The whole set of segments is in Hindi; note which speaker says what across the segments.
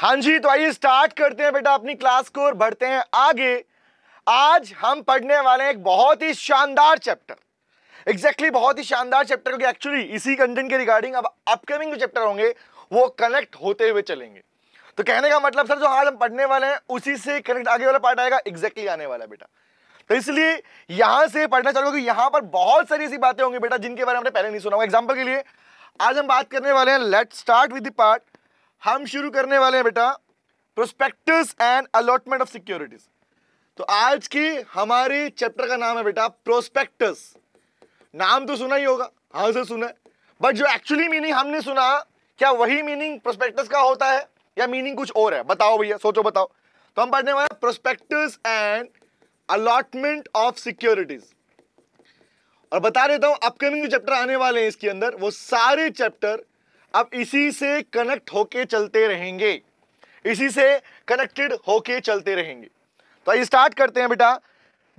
Speaker 1: हाँ जी तो आइए स्टार्ट करते हैं बेटा अपनी क्लास को और बढ़ते हैं आगे आज हम पढ़ने वाले हैं एक बहुत ही शानदार चैप्टर एग्जैक्टली exactly बहुत ही शानदार चैप्टर क्योंकि एक्चुअली इसी कंटेंट के रिगार्डिंग अब अपकमिंग जो चैप्टर होंगे वो कनेक्ट होते हुए चलेंगे तो कहने का मतलब सर जो आज हम पढ़ने वाले हैं उसी से कनेक्ट आगे वाला पार्ट आएगा एग्जैक्टली exactly आने वाला बेटा तो इसलिए यहां से पढ़ना चाहूँगा क्योंकि यहां पर बहुत सारी ऐसी बातें होंगी बेटा जिनके बारे में पहले नहीं सुना एग्जाम्पल के लिए आज हम बात करने वाले हैं let start with the part हम शुरू करने वाले हैं बेटा prospectus and allotment of securities तो आज की हमारी चैप्टर का नाम है बेटा प्रोस्पेक्टस नाम तो सुना ही होगा हाँ से सुना बट जो एक्चुअली मीनिंग हमने सुना क्या वही मीनिंग प्रोस्पेक्टस का होता है या मीनिंग कुछ और है बताओ भैया सोचो बताओ तो हम पढ़ने वाले prospectus and allotment of securities और बता देता हूं अपकमिंग जो चैप्टर आने वाले हैं इसके अंदर वो सारे चैप्टर अब इसी से कनेक्ट होके चलते रहेंगे इसी से कनेक्टेड होके चलते रहेंगे तो आइए स्टार्ट करते हैं बेटा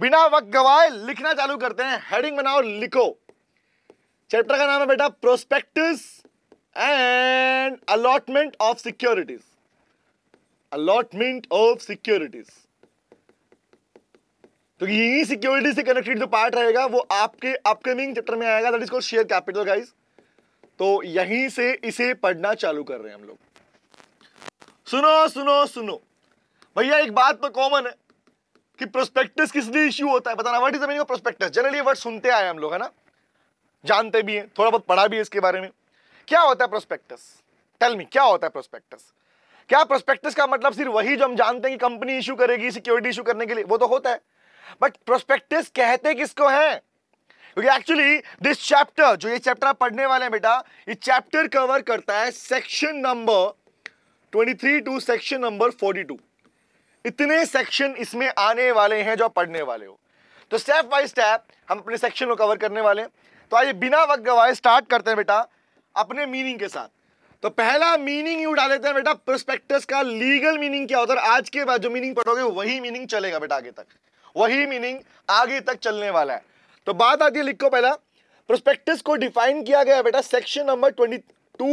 Speaker 1: बिना वक्त गवाए लिखना चालू करते हैं हेडिंग बनाओ लिखो चैप्टर का नाम है बेटा prospectus and allotment of securities allotment of securities तो यही सिक्योरिटी से कनेक्टेड जो पार्ट रहेगा वो आपके अपकमिंग चैप्टर में आएगा that is called share capital guys तो यहीं से इसे पढ़ना चालू कर रहे हैं हम लोग सुनो सुनो सुनो भैया एक बात तो कॉमन है कि प्रोस्पेक्टस किस लिए इश्यू होता है बताना what is meaning of prospectus generally word सुनते आए हम लोग है ना जानते भी हैं थोड़ा बहुत पढ़ा भी है इसके बारे में क्या होता है प्रोस्पेक्टस टेल मी क्या होता है प्रोस्पेक्टस क्या प्रोस्पेक्टस का मतलब सिर्फ वही जो हम जानते हैं कि कंपनी इशू करेगी सिक्योरिटी इशू करने के लिए वो तो होता है बट प्रोस्पेक्टस कहते किसको हैं क्योंकि एक्चुअली दिस चैप्टर जो ये चैप्टर आप पढ़ने वाले हैं बेटा ये चैप्टर कवर करता है section number 23 to section number 42 इतने सेक्शन इसमें आने वाले हैं जो आप पढ़ने वाले हो तो स्टेप बाय स्टेप हम अपने सेक्शन को कवर करने वाले हैं तो आइए बिना वक्त गवाए स्टार्ट करते हैं बेटा अपने मीनिंग के साथ तो पहला मीनिंग यू उठा देते हैं बेटा प्रोस्पेक्टस का लीगल मीनिंग क्या होता है आज के बाद जो मीनिंग पढ़ोगे वही मीनिंग चलेगा बेटा आगे तक वही मीनिंग आगे तक चलने वाला है तो बात आती है लिखो पहला प्रोस्पेक्टिस को डिफाइन किया गया बेटा section number twenty two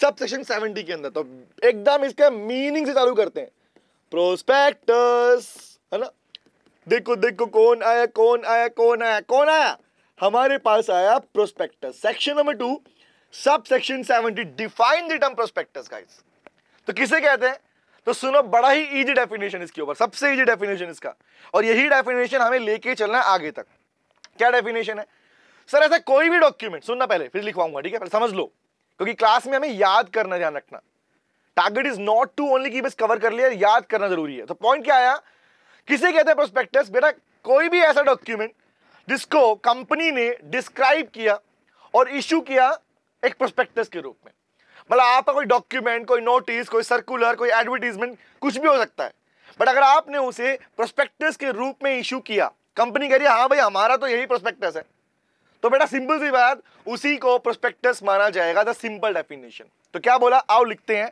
Speaker 1: sub section seventy के अंदर तो एकदम इसके मीनिंग से चालू करते हैं प्रोस्पेक्टस है ना देखो देखो कौन आया कौन आया कौन आया कौन आया हमारे पास आया prospectus section number two sub section seventy define the term prospectus guys तो किसे कहते हैं तो सुनो बड़ा ही इजी डेफिनेशन इसके ऊपर सबसे इजी डेफिनेशन इसका और यही डेफिनेशन हमें लेके चलना है आगे तक क्या डेफिनेशन है सर ऐसा कोई भी डॉक्यूमेंट सुनना पहले फिर लिखवाऊंगा ठीक है पहले समझ लो क्योंकि क्लास में हमें याद करना ध्यान रखना target is not to only की बस कवर कर लिया याद करना जरूरी है तो पॉइंट क्या आया किसे कहते हैं प्रोस्पेक्टस बेटा कोई भी ऐसा डॉक्यूमेंट जिसको कंपनी ने डिस्क्राइब किया और इश्यू किया एक प्रोस्पेक्टस के रूप में मतलब आपका कोई डॉक्यूमेंट कोई नोटिस कोई सर्कुलर कोई एडवर्टीजमेंट कुछ भी हो सकता है बट अगर आपने उसे प्रोस्पेक्टस के रूप में इशू किया कंपनी कह रही है हाँ भाई हमारा तो यही प्रोस्पेक्टस है तो बेटा सिंपल सी बात उसी को प्रोस्पेक्टस माना जाएगा द सिंपल डेफिनेशन तो क्या बोला आओ लिखते हैं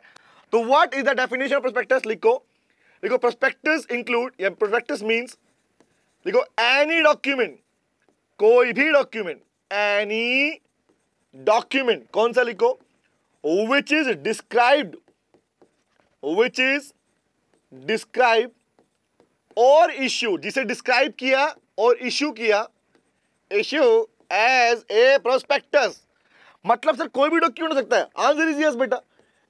Speaker 1: तो what is the definition of prospectus लिखो लिखो प्रोस्पेक्टस इंक्लूड या प्रोस्पेक्टस मींस लिखो एनी डॉक्यूमेंट कोई भी डॉक्यूमेंट एनी डॉक्यूमेंट कौन सा लिखो which is described which is describe और इश्यू जिसे डिस्क्राइब किया और इश्यू किया इश्यू एज ए प्रोस्पेक्टस मतलब सर कोई भी डॉक्यूमेंट हो सकता है आंसर इज यस बेटा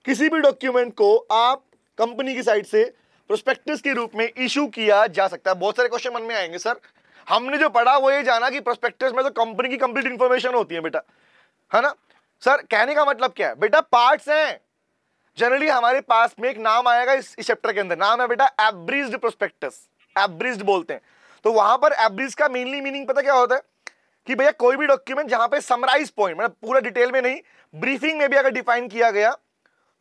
Speaker 1: किसी भी डॉक्यूमेंट को आप कंपनी की साइड से प्रोस्पेक्टस के रूप में इशू किया जा सकता है बहुत सारे क्वेश्चन मन में आएंगे सर हमने जो पढ़ा वो ये जाना कि प्रोस्पेक्टस में तो कंपनी की कंप्लीट इंफॉर्मेशन होती है बेटा है ना सर कहने का मतलब क्या है बेटा पार्ट्स हैं जनरली हमारे पास में एक नाम आएगा इस, चैप्टर के अंदर नाम है बेटा एवरीज प्रोस्पेक्टस एब्रिज बोलते हैं तो वहां पर एब्रिज का मेनली मीनिंग पता क्या होता है कि भैया कोई भी डॉक्यूमेंट जहां पे समराइज पॉइंट मतलब पूरा डिटेल में नहीं ब्रीफिंग में भी अगर डिफाइन किया गया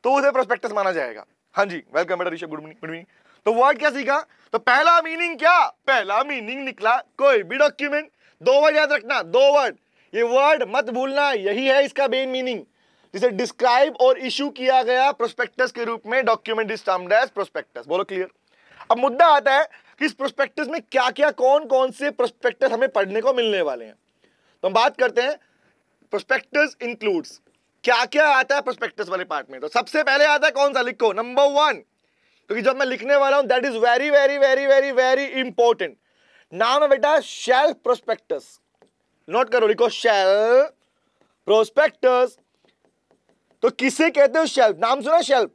Speaker 1: तो उसे प्रोस्पेक्टस माना जाएगा हाँ जी वेलकम बेटा ऋषभ गुड मॉर्निंग तो वर्ड क्या सीखा तो पहला मीनिंग क्या पहला मीनिंग निकला कोई भी डॉक्यूमेंट दो वर्ड याद रखना दो वर्ड ये वर्ड मत भूलना यही है इसका मेन मीनिंग जिसे डिस्क्राइब और इश्यू किया गया प्रोस्पेक्टस के रूप में document is termed as prospectus बोलो क्लियर अब मुद्दा आता है कि इस प्रोस्पेक्टस में क्या क्या कौन कौन से प्रोस्पेक्टस हमें पढ़ने को मिलने वाले हैं तो हम बात करते हैं प्रोस्पेक्टस इंक्लूड्स क्या क्या आता है प्रोस्पेक्टस वाले पार्ट में तो सबसे पहले आता है कौन सा लिखो नंबर वन क्योंकि जब मैं लिखने वाला हूं that is very very very very very important नाम है बेटा शेल प्रोस्पेक्टस नोट करो लिखो शेल प्रोस्पेक्टस तो किसे कहते हो शेल्फ नाम सुना शेल्फ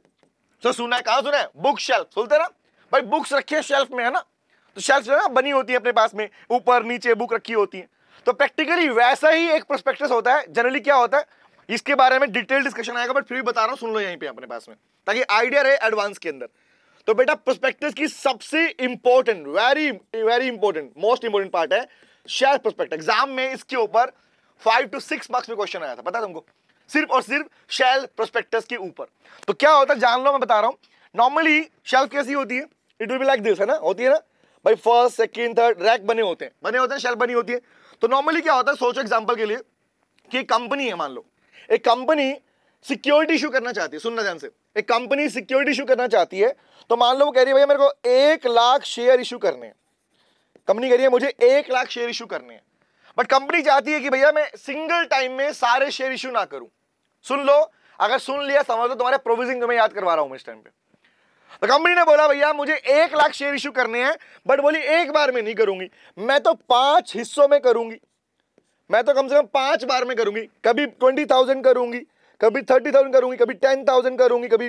Speaker 1: तो सुना है कहा सुना है बुक शेल्फ सुनते ना भाई बुक्स रखे शेल्फ में है ना तो शेल्फ जो है बनी होती है अपने पास में ऊपर नीचे बुक रखी होती है तो प्रैक्टिकली वैसा ही एक प्रोस्पेक्टस होता है जनरली क्या होता है इसके बारे में डिटेल डिस्कशन आएगा बट फिर भी बता रहा हूँ सुन लो यहीं पे अपने पास में ताकि आइडिया रहे एडवांस के अंदर तो बेटा प्रोस्पेक्टस की सबसे important very very important most important part है शेयर प्रोस्पेक्ट एग्जाम में इसके ऊपर फाइव टू सिक्स मार्क्स में क्वेश्चन आया था पता तुमको सिर्फ और सिर्फ शेल प्रोस्पेक्टस के ऊपर तो क्या होता है जान लो मैं बता रहा हूँ नॉर्मली शेल्फ कैसी होती है it will be like this है ना होती है ना भाई फर्स्ट सेकेंड थर्ड रैक बने होते हैं बने होते हैं शेल्फ बनी होती है तो नॉर्मली क्या होता है सोचो एग्जाम्पल के लिए कि कंपनी है मान लो एक कंपनी सिक्योरिटी इशू करना चाहती है सुनना ध्यान से एक कंपनी सिक्योरिटी इशू करना चाहती है तो मान लो वो कह रही है भैया मेरे को एक लाख शेयर इशू करने हैं कंपनी कह रही है मुझे एक लाख शेयर इशू करने हैं बट कंपनी चाहती है कि भैया मैं सिंगल टाइम में सारे शेयर इशू ना करूं सुन लो अगर सुन लिया समझ लो तुम्हारे प्रोविजिंग तुम्हें याद करवा रहा हूं इस टाइम पे तो कंपनी ने बोला भैया मुझे एक लाख शेयर इशू करने हैं बट बोली एक बार में नहीं करूंगी मैं तो पांच हिस्सों में करूंगी मैं तो कम से कम पांच बार में करूंगी कभी ट्वेंटी थाउजेंड करूंगी कभी थर्टी थाउजेंड करूंगी कभी टेन थाउजेंड करूंगी कभी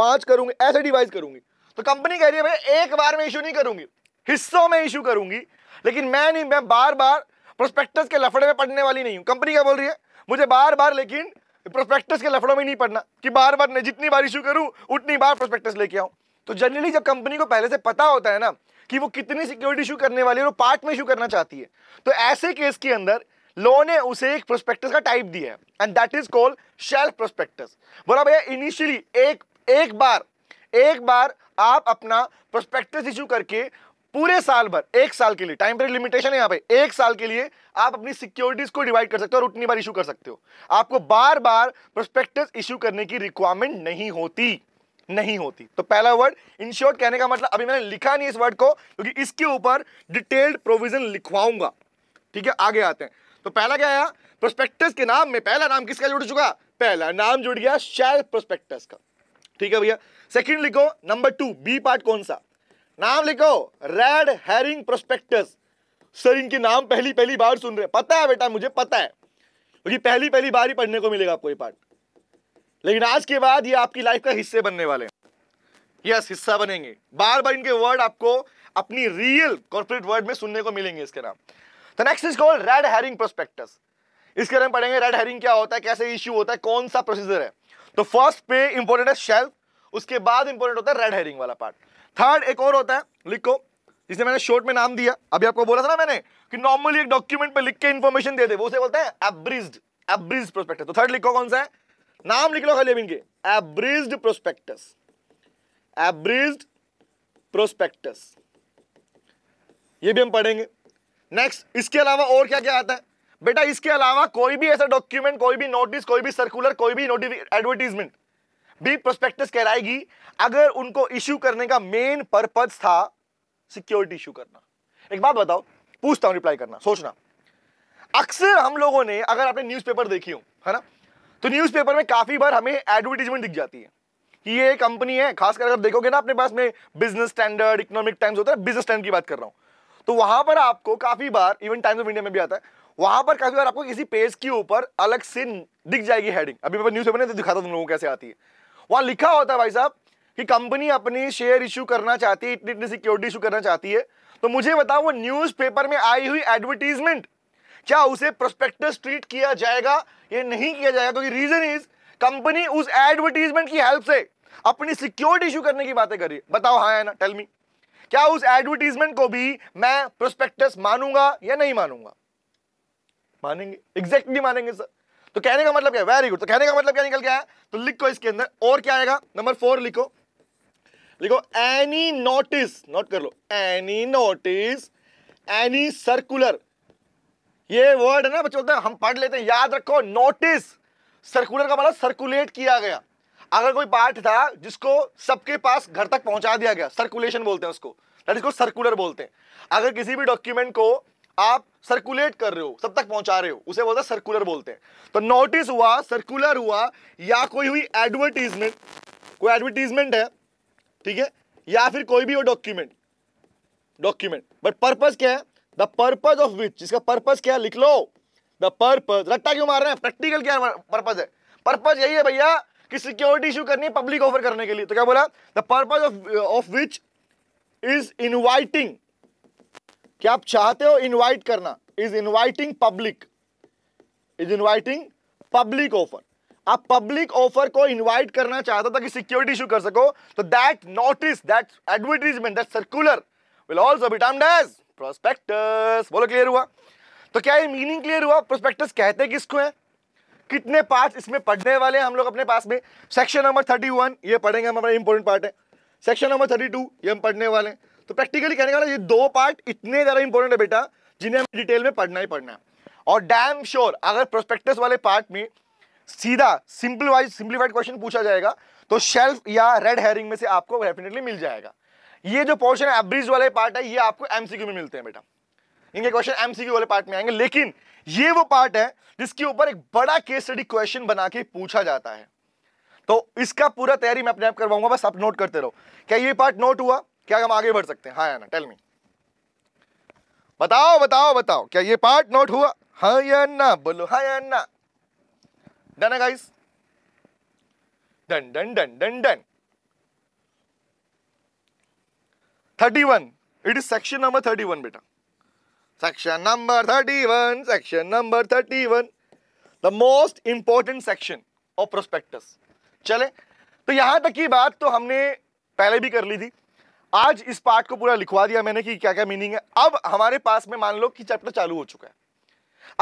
Speaker 1: पांच करूंगी ऐसे डिवाइस करूंगी तो कंपनी कह रही है भैया एक बार में इशू नहीं करूंगी हिस्सों में इशू करूंगी लेकिन मैं नहीं मैं बार बार प्रोस्पेक्टस के लफड़े में पढ़ने वाली नहीं हूं कंपनी क्या बोल रही है मुझे बार बार लेकिन प्रोस्पेक्टस के लफड़ों में नहीं पढ़ना कि बार बार जितनी बार इशू करूं उतनी बार प्रोस्पेक्टस लेके आऊं तो जनरली जब कंपनी को पहले से पता होता है ना कि वो कितनी सिक्योरिटी इशू करने वाली है और पार्ट में इशू करना चाहती है तो ऐसे केस के अंदर लॉ ने उसे एक प्रोस्पेक्टस का टाइप दिया है and that is called shelf prospectus बोला भैया इनिशियली एक एक बार एक बार आप अपना प्रोस्पेक्टस इशू करके पूरे साल भर एक साल के लिए टाइम पीरियड लिमिटेशन है यहाँ पे एक साल के लिए आप अपनी सिक्योरिटीज को डिवाइड कर सकते हो और उतनी बार इशू कर सकते हो आपको बार बार प्रोस्पेक्टस इशू करने की रिक्वायरमेंट नहीं होती नहीं होती तो पहला वर्ड इन शॉर्ट कहने का मतलब अभी मैंने लिखा नहीं इस वर्ड को क्योंकि इसके ऊपर डिटेल्ड प्रोविजन लिखवाऊंगा ठीक है आगे आते हैं तो पहला क्या आया प्रोस्पेक्टस के नाम में पहला नाम किसका जुड़ चुका पहला नाम जुड़ गया शेल प्रोस्पेक्टस का ठीक है भैया सेकंड लिखो नंबर टू बी पार्ट कौन सा नाम लिखो रेड हेरिंग प्रोस्पेक्टस सर इनके नाम पहली पहली बार सुन रहे पता है बेटा मुझे पता है क्योंकि पहली पहली बार ही पढ़ने को मिलेगा आपको ये पार्ट लेकिन आज के बाद ये आपकी लाइफ का हिस्से बनने वाले हैं यस हिस्सा बनेंगे बार बार इनके वर्ड आपको अपनी रियल कॉर्पोरेट वर्ड में सुनने को मिलेंगे इसके नाम the next is called red herring prospectus इसके बारे में पढ़ेंगे रेड हेरिंग क्या होता है कैसे इश्यू होता है कौन सा प्रोसीजर है तो फर्स्ट पे इंपॉर्टेंट है शेल्फ उसके बाद इंपॉर्टेंट होता है रेड हेरिंग वाला पार्ट थर्ड एक और होता है लिखो जिसे मैंने शॉर्ट में नाम दिया अभी आपको बोला था ना मैंने कि नॉर्मली एक डॉक्यूमेंट पे लिख के इन्फॉर्मेशन दे दे वो उसे बोलते हैं एब्रिज्ड एब्रिज प्रोस्पेक्ट तो थर्ड लिखो कौन सा है नाम लिख लो खाली अब इनके एब्रिज प्रोस्पेक्टस एब्रिज प्रोस्पेक्टस ये भी हम पढ़ेंगे नेक्स्ट इसके अलावा और क्या क्या आता है बेटा इसके अलावा कोई भी ऐसा डॉक्यूमेंट कोई भी नोटिस कोई भी सर्कुलर कोई भी एडवर्टीजमेंट भी प्रोस्पेक्टस कहलाएगी अगर उनको इश्यू करने का मेन पर्पज था सिक्योरिटी इश्यू करना एक बात बताओ पूछता हूं रिप्लाई करना सोचना अक्सर हम लोगों ने अगर आपने न्यूज़पेपर देखी हो है ना तो न्यूज़पेपर में काफ़ी बार हमें एडवर्टीजमेंट दिख जाती है कि ये कंपनी है खासकर अगर देखोगे ना अपने पास में बिजनेस स्टैंडर्ड इकोनॉमिक टाइम्स होता है बिजनेस टाइम की बात कर रहा हूं तो वहां पर आपको काफ़ी बार इवन टाइम्स ऑफ इंडिया में भी आता है वहां पर काफ़ी बार आपको किसी पेज के ऊपर अलग से दिख जाएगी हेडिंग अभी मैं न्यूज़ पेपर तो दिखाता तुम लोगों को कैसे आती है वहां लिखा होता है भाई साहब कि कंपनी अपनी शेयर इश्यू करना चाहती है इतनी इतनी सिक्योरिटी इशू करना चाहती है तो मुझे बताओ वो पेपर में आई हुई एडवर्टीजमेंट क्या उसे प्रोस्पेक्टस ट्रीट किया जाएगा ये नहीं किया जाएगा क्योंकि रीजन इज कंपनी उस एडवर्टीजमेंट की हेल्प से अपनी सिक्योरिटी इशू करने की बातें करी बताओ हाँ ना टेल मी क्या उस एडवर्टीजमेंट को भी मैं प्रोस्पेक्टस मानूंगा या नहीं मानूंगा मानेंगे एग्जैक्टली मानेंगे सर तो कहने का मतलब क्या वेरी गुड तो कहने का मतलब क्या निकल गया तो लिखो इसके अंदर और क्या आएगा नंबर फोर लिखो लिखो एनी नोटिस नोट कर लो एनी नोटिस एनी सर्कुलर ये वर्ड है ना बच्चे बोलते हम पढ़ लेते हैं याद रखो नोटिस सर्कुलर का मतलब सर्कुलेट किया गया अगर कोई पार्ट था जिसको सबके पास घर तक पहुंचा दिया गया सर्कुलेशन बोलते हैं उसको इसको सर्कुलर बोलते हैं अगर किसी भी डॉक्यूमेंट को आप सर्कुलेट कर रहे हो सब तक पहुंचा रहे हो उसे बोलते हैं सर्कुलर बोलते हैं तो नोटिस हुआ सर्कुलर हुआ या कोई हुई एडवर्टीजमेंट कोई एडवर्टीजमेंट है ठीक है या फिर कोई भी हो डॉक्यूमेंट डॉक्यूमेंट बट पर्पज क्या है द पर्पज ऑफ विच इसका पर्पज क्या है लिख लो द पर्पज रट्टा क्यों मार रहे हैं प्रैक्टिकल क्या पर्पज है पर्पज यही है भैया कि सिक्योरिटी इशू करनी है पब्लिक ऑफर करने के लिए तो क्या बोला the purpose of of which is inviting क्या आप चाहते हो इनवाइट करना is inviting public is inviting public offer आप पब्लिक ऑफर को इनवाइट करना चाहते हो ताकि सिक्योरिटी इशू कर सको तो that notice that advertisement that circular will also be termed as prospectus बोलो क्लियर हुआ तो क्या ये मीनिंग क्लियर हुआ प्रोस्पेक्टस कहते किसको है कितने पार्ट इसमें पढ़ने वाले हैं हम लोग अपने पास में सेक्शन नंबर थर्टी वन ये पढ़ेंगे हम हमारा इंपॉर्टेंट पार्ट है सेक्शन नंबर थर्टी टू ये हम पढ़ने वाले हैं तो प्रैक्टिकली कहने वाला मतलब ये दो पार्ट इतने ज़्यादा इंपॉर्टेंट है बेटा जिन्हें हमें डिटेल में पढ़ना ही पढ़ना है और डैम श्योर अगर प्रोस्पेक्टस वाले पार्ट में सीधा सिंपल वाइज सिंप्लीफाइड क्वेश्चन पूछा जाएगा तो शेल्फ या रेड हेरिंग में से आपको डेफिनेटली मिल जाएगा ये जो पोर्शन है एवरेज वाले पार्ट है ये आपको एमसीक्यू में मिलते हैं बेटा इनके क्वेश्चन एमसीक्यू वाले पार्ट में आएंगे लेकिन ये वो पार्ट है जिसके ऊपर एक बड़ा केस स्टडी क्वेश्चन बना के पूछा जाता है तो इसका पूरा तैयारी मैं अपने आप करवाऊंगा बस आप नोट करते रहो क्या ये पार्ट नोट हुआ क्या हम आगे बढ़ सकते हैं हाँ ना टेलमी बताओ बताओ बताओ क्या ये पार्ट नोट हुआ हाँ या ना बोलो हाँ या ना डन है guys done done done done done thirty one it is section number thirty one बेटा section number thirty one section number thirty one the most important section of prospectus चले तो यहां तक की बात तो हमने पहले भी कर ली थी आज इस पार्ट को पूरा लिखवा दिया मैंने कि क्या क्या मीनिंग है अब हमारे पास में मान लो कि चैप्टर चालू हो चुका है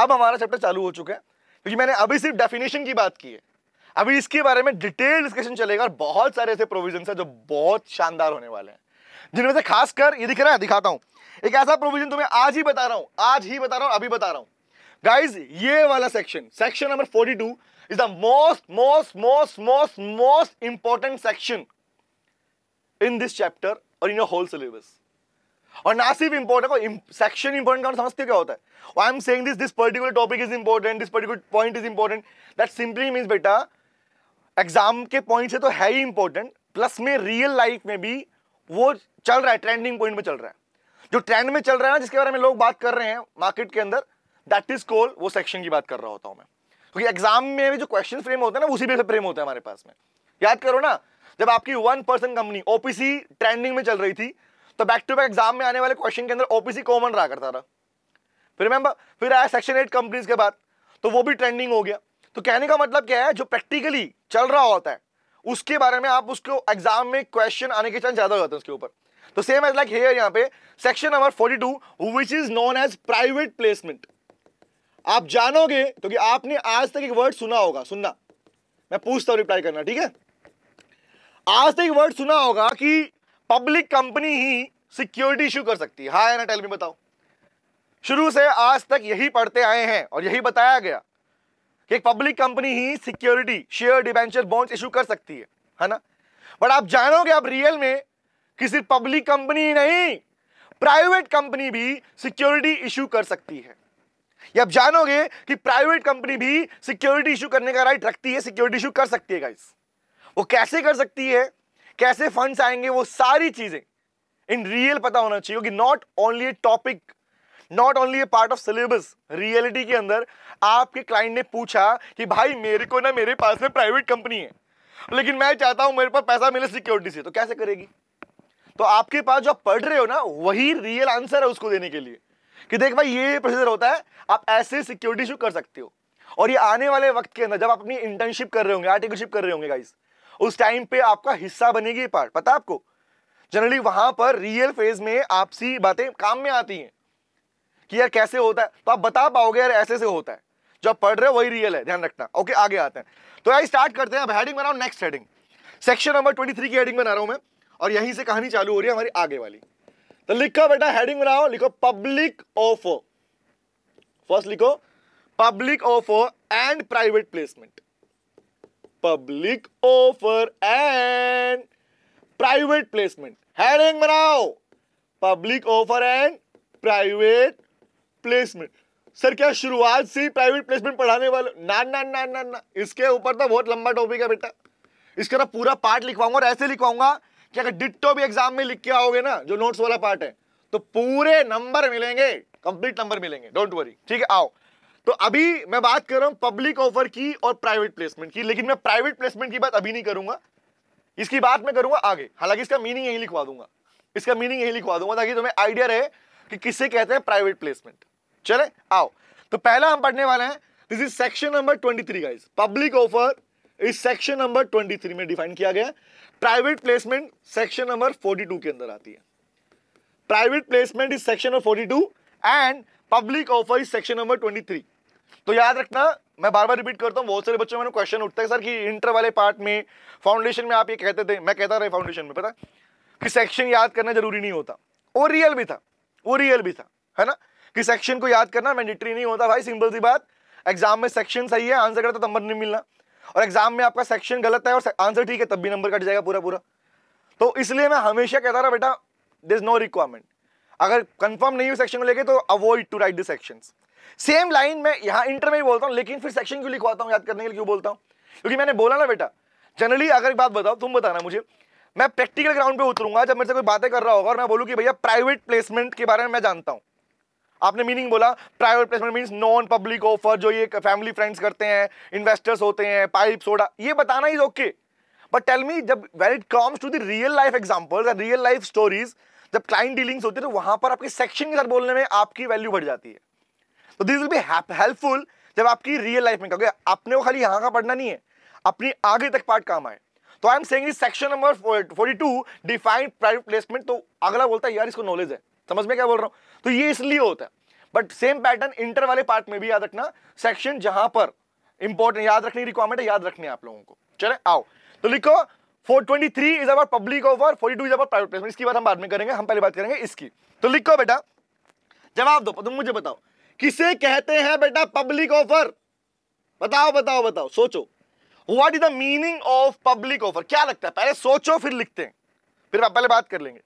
Speaker 1: अब हमारा चैप्टर चालू हो चुका है क्योंकि मैंने अभी सिर्फ डेफिनेशन की बात की है अभी इसके बारे में डिटेल डिस्कशन चलेगा और बहुत सारे ऐसे प्रोविजन है जो बहुत शानदार होने वाले हैं जिनमें से खासकर ये दिख रहा है दिखाता हूं एक ऐसा प्रोविजन तुम्हें आज ही बता रहा हूं आज ही बता रहा हूं अभी बता रहा हूं गाइज ये वाला section section number forty two is the most most most most most important section in this chapter और इन होल सिलेबस और ना सिर्फ इंपॉर्टेंट सेक्शन इंपॉर्टेंट कारण समझते क्या होता है I am saying this this particular topic is important this particular point is important that simply means बेटा एग्जाम के पॉइंट से तो है ही इंपॉर्टेंट प्लस में रियल लाइफ में भी वो चल रहा है ट्रेंडिंग पॉइंट में चल रहा है जो ट्रेंड में चल रहा है ना जिसके बारे में लोग बात कर रहे हैं मार्केट के अंदर दैट इज कोल वो सेक्शन की बात कर रहा होता हूं मैं क्योंकि एग्जाम में भी जो क्वेश्चन फ्रेम होता है ना उसी पे फ्रेम होता है हमारे पास में याद करो ना जब आपकी one percent company OPC trending में चल रही थी तो बैक टू बैक एग्जाम में आने वाले क्वेश्चन के अंदर ओपीसी कॉमन रहा करता था फिर मैम फिर आया सेक्शन एट कंपनीज के बाद तो वो भी ट्रेंडिंग हो गया तो कहने का मतलब क्या है जो प्रैक्टिकली चल रहा होता है उसके बारे में आप उसको एग्जाम में क्वेश्चन आने के चांस ज्यादा होते हैं उसके ऊपर तो सेम एज लाइक हेयर यहां पे section number 42 which is known as private placement आप जानोगे क्योंकि तो आपने आज तक एक वर्ड सुना होगा सुनना मैं पूछता हूं रिप्लाई करना ठीक है आज तक एक वर्ड सुना होगा कि पब्लिक कंपनी ही सिक्योरिटी इश्यू कर सकती है हाँ ना टेल मी बताओ शुरू से आज तक यही पढ़ते आए हैं और यही बताया गया कि एक पब्लिक कंपनी ही security share debenture bond issue कर सकती है है ना बट आप जानोगे आप रियल में किसी पब्लिक कंपनी नहीं प्राइवेट कंपनी भी सिक्योरिटी इशू कर सकती है ये आप जानोगे कि प्राइवेट कंपनी भी सिक्योरिटी इशू करने का राइट रखती है सिक्योरिटी इशू कर सकती है गाइस वो कैसे कर सकती है कैसे फंड्स आएंगे वो सारी चीजें इन रियल पता होना चाहिए क्योंकि not only topic not only a part of syllabus reality के अंदर आपके क्लाइंट ने पूछा कि भाई मेरे को ना मेरे पास में प्राइवेट कंपनी है लेकिन मैं चाहता हूं मेरे पास पैसा मिले सिक्योरिटी से तो कैसे करेगी तो आपके पास जो आप पढ़ रहे हो ना वही रियल आंसर है उसको देने के लिए कि देख भाई ये प्रोसीजर होता है आप ऐसे सिक्योरिटी इशू कर सकते हो और ये आने वाले वक्त के अंदर जब आप अपनी इंटर्नशिप कर रहे होंगे आर्टिकलशिप कर रहे होंगे गाइस उस टाइम पे आपका हिस्सा बनेगी पार्ट पता आपको जनरली वहां पर रियल फेज में आपसी बातें काम में आती हैं कि यार कैसे होता है तो आप बता पाओगे यार ऐसे से होता है जो आप पढ़ रहे हो वही रियल है ध्यान रखना ओके आगे आते हैं तो यार स्टार्ट करते हैं अब हेडिंग बनाओ next heading section number twenty three की हेडिंग बना रहा हूँ मैं और यहीं से कहानी चालू हो रही है हमारी आगे वाली तो लिखो बेटा हेडिंग बनाओ लिखो पब्लिक ऑफ फर्स्ट लिखो public offer and private placement public offer and private placement heading बनाओ public offer and private placement sir क्या शुरुआत से ही प्राइवेट प्लेसमेंट पढ़ाने वाले ना ना ना ना ना इसके ऊपर तो बहुत लंबा टॉपिक है बेटा इसका ना तो पूरा पार्ट लिखवाऊंगा और ऐसे लिखवाऊंगा कि अगर डिट्टो भी एग्जाम में लिख के आओगे ना जो नोट्स वाला पार्ट है तो पूरे नंबर मिलेंगे कंप्लीट नंबर मिलेंगे डोंट वरी ठीक है आओ तो अभी मैं बात कर रहा हूं पब्लिक ऑफर की और प्राइवेट प्लेसमेंट की लेकिन मैं प्राइवेट प्लेसमेंट की बात अभी नहीं करूंगा इसकी बात मैं करूंगा आगे हालांकि इसका मीनिंग यही लिखवा दूंगा इसका मीनिंग यही लिखवा दूंगा ताकि तुम्हें आइडिया रहे कि किसे कहते हैं प्राइवेट प्लेसमेंट चले आओ तो पहला हम पढ़ने वाले हैं this is section number 23 guys public offer इस सेक्शन नंबर 23 में डिफाइन किया गया प्राइवेट प्लेसमेंट सेक्शन नंबर 42 के अंदर आती है private placement is section number 42 and public offer is section number 23 तो याद रखना मैं बार बार रिपीट करता हूँ बहुत सारे बच्चों में क्वेश्चन उठता है सर कि इंटर वाले पार्ट में फाउंडेशन में आप ये कहते थे मैं कहता रहा फाउंडेशन में पता कि सेक्शन याद करना जरूरी नहीं होता वो रियल भी था वो रियल भी था है ना कि सेक्शन को याद करना मैंडेटरी नहीं होता भाई सिंपल सी बात एग्जाम में सेक्शन सही है आंसर करता तो नंबर नहीं मिलना और एग्जाम में आपका सेक्शन गलत है और आंसर ठीक है तब भी नंबर कट जाएगा पूरा पूरा तो इसलिए मैं हमेशा कहता रहा बेटा दर इज नो रिक्वायरमेंट अगर कंफर्म नहीं हो सेक्शन को लेके तो avoid to write the section same line में यहाँ इंटर में ही बोलता हूँ लेकिन फिर सेक्शन क्यों लिखवाता हूँ याद करने के लिए क्यों बोलता हूँ क्योंकि मैंने बोला ना बेटा जनरली अगर एक बात बताओ तुम बताना मुझे मैं प्रैक्टिकल ग्राउंड पे उतरूंगा जब मेरे से कोई बातें कर रहा होगा और मैं बोलूँ कि भैया प्राइवेट प्लेसमेंट के बारे में मैं जानता हूँ आपने मीनिंग बोला private placement mean non public offer जो ये फैमिली फ्रेंड्स करते हैं इन्वेस्टर्स होते हैं पाइप सोडा ये बताना is okay but tell me जब where it comes to the real life example real life stories जब क्लाइंट डीलिंग्स होती है तो वहां पर आपके सेक्शन के साथ बोलने में आपकी वैल्यू बढ़ जाती है तो दिस विल बी हेल्पफुल जब आपकी रियल लाइफ में क्योंकि आपने वो खाली यहां का पढ़ना नहीं है अपनी आगे तक पार्ट काम आए तो I am saying section number 42 defined private placement तो अगला बोलता है यार इसको नॉलेज है समझ में क्या बोल रहा हूं तो ये इसलिए होता है बट सेम पैटर्न इंटर वाले पार्ट में भी याद रखना सेक्शन जहां पर इंपॉर्टेंट याद रखने की रिक्वायरमेंट है याद रखने आप लोगों को चले आओ तो लिखो 423 is about public over 42 is about private placement इसकी बात हम बाद में करेंगे हम पहले बात करेंगे इसकी तो लिखो बेटा जवाब दो तुम तो मुझे बताओ किसे कहते हैं बेटा पब्लिक ऑफर बताओ बताओ बताओ सोचो what is the meaning of public offer क्या लगता है पहले सोचो फिर लिखते हैं फिर पहले बात कर लेंगे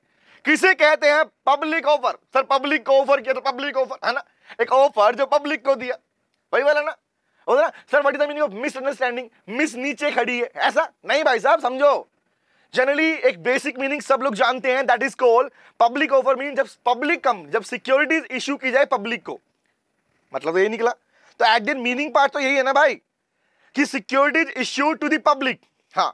Speaker 1: किसे कहते हैं पब्लिक ऑफर सर पब्लिक को ऑफर किया तो पब्लिक ऑफर है ना एक ऑफर जो पब्लिक को दिया वही वाला ना बोल ना sir what is the meaning of misunderstanding miss नीचे खड़ी है ऐसा नहीं भाई साहब समझो जनरली एक बेसिक मीनिंग सब लोग जानते हैं that is call public offer mean जब पब्लिक कम जब सिक्योरिटीज इश्यू की जाए पब्लिक को मतलब तो यही निकला तो एट दिन मीनिंग पार्ट तो यही है ना भाई कि सिक्योरिटीज इश्यू टू दब्लिक हाँ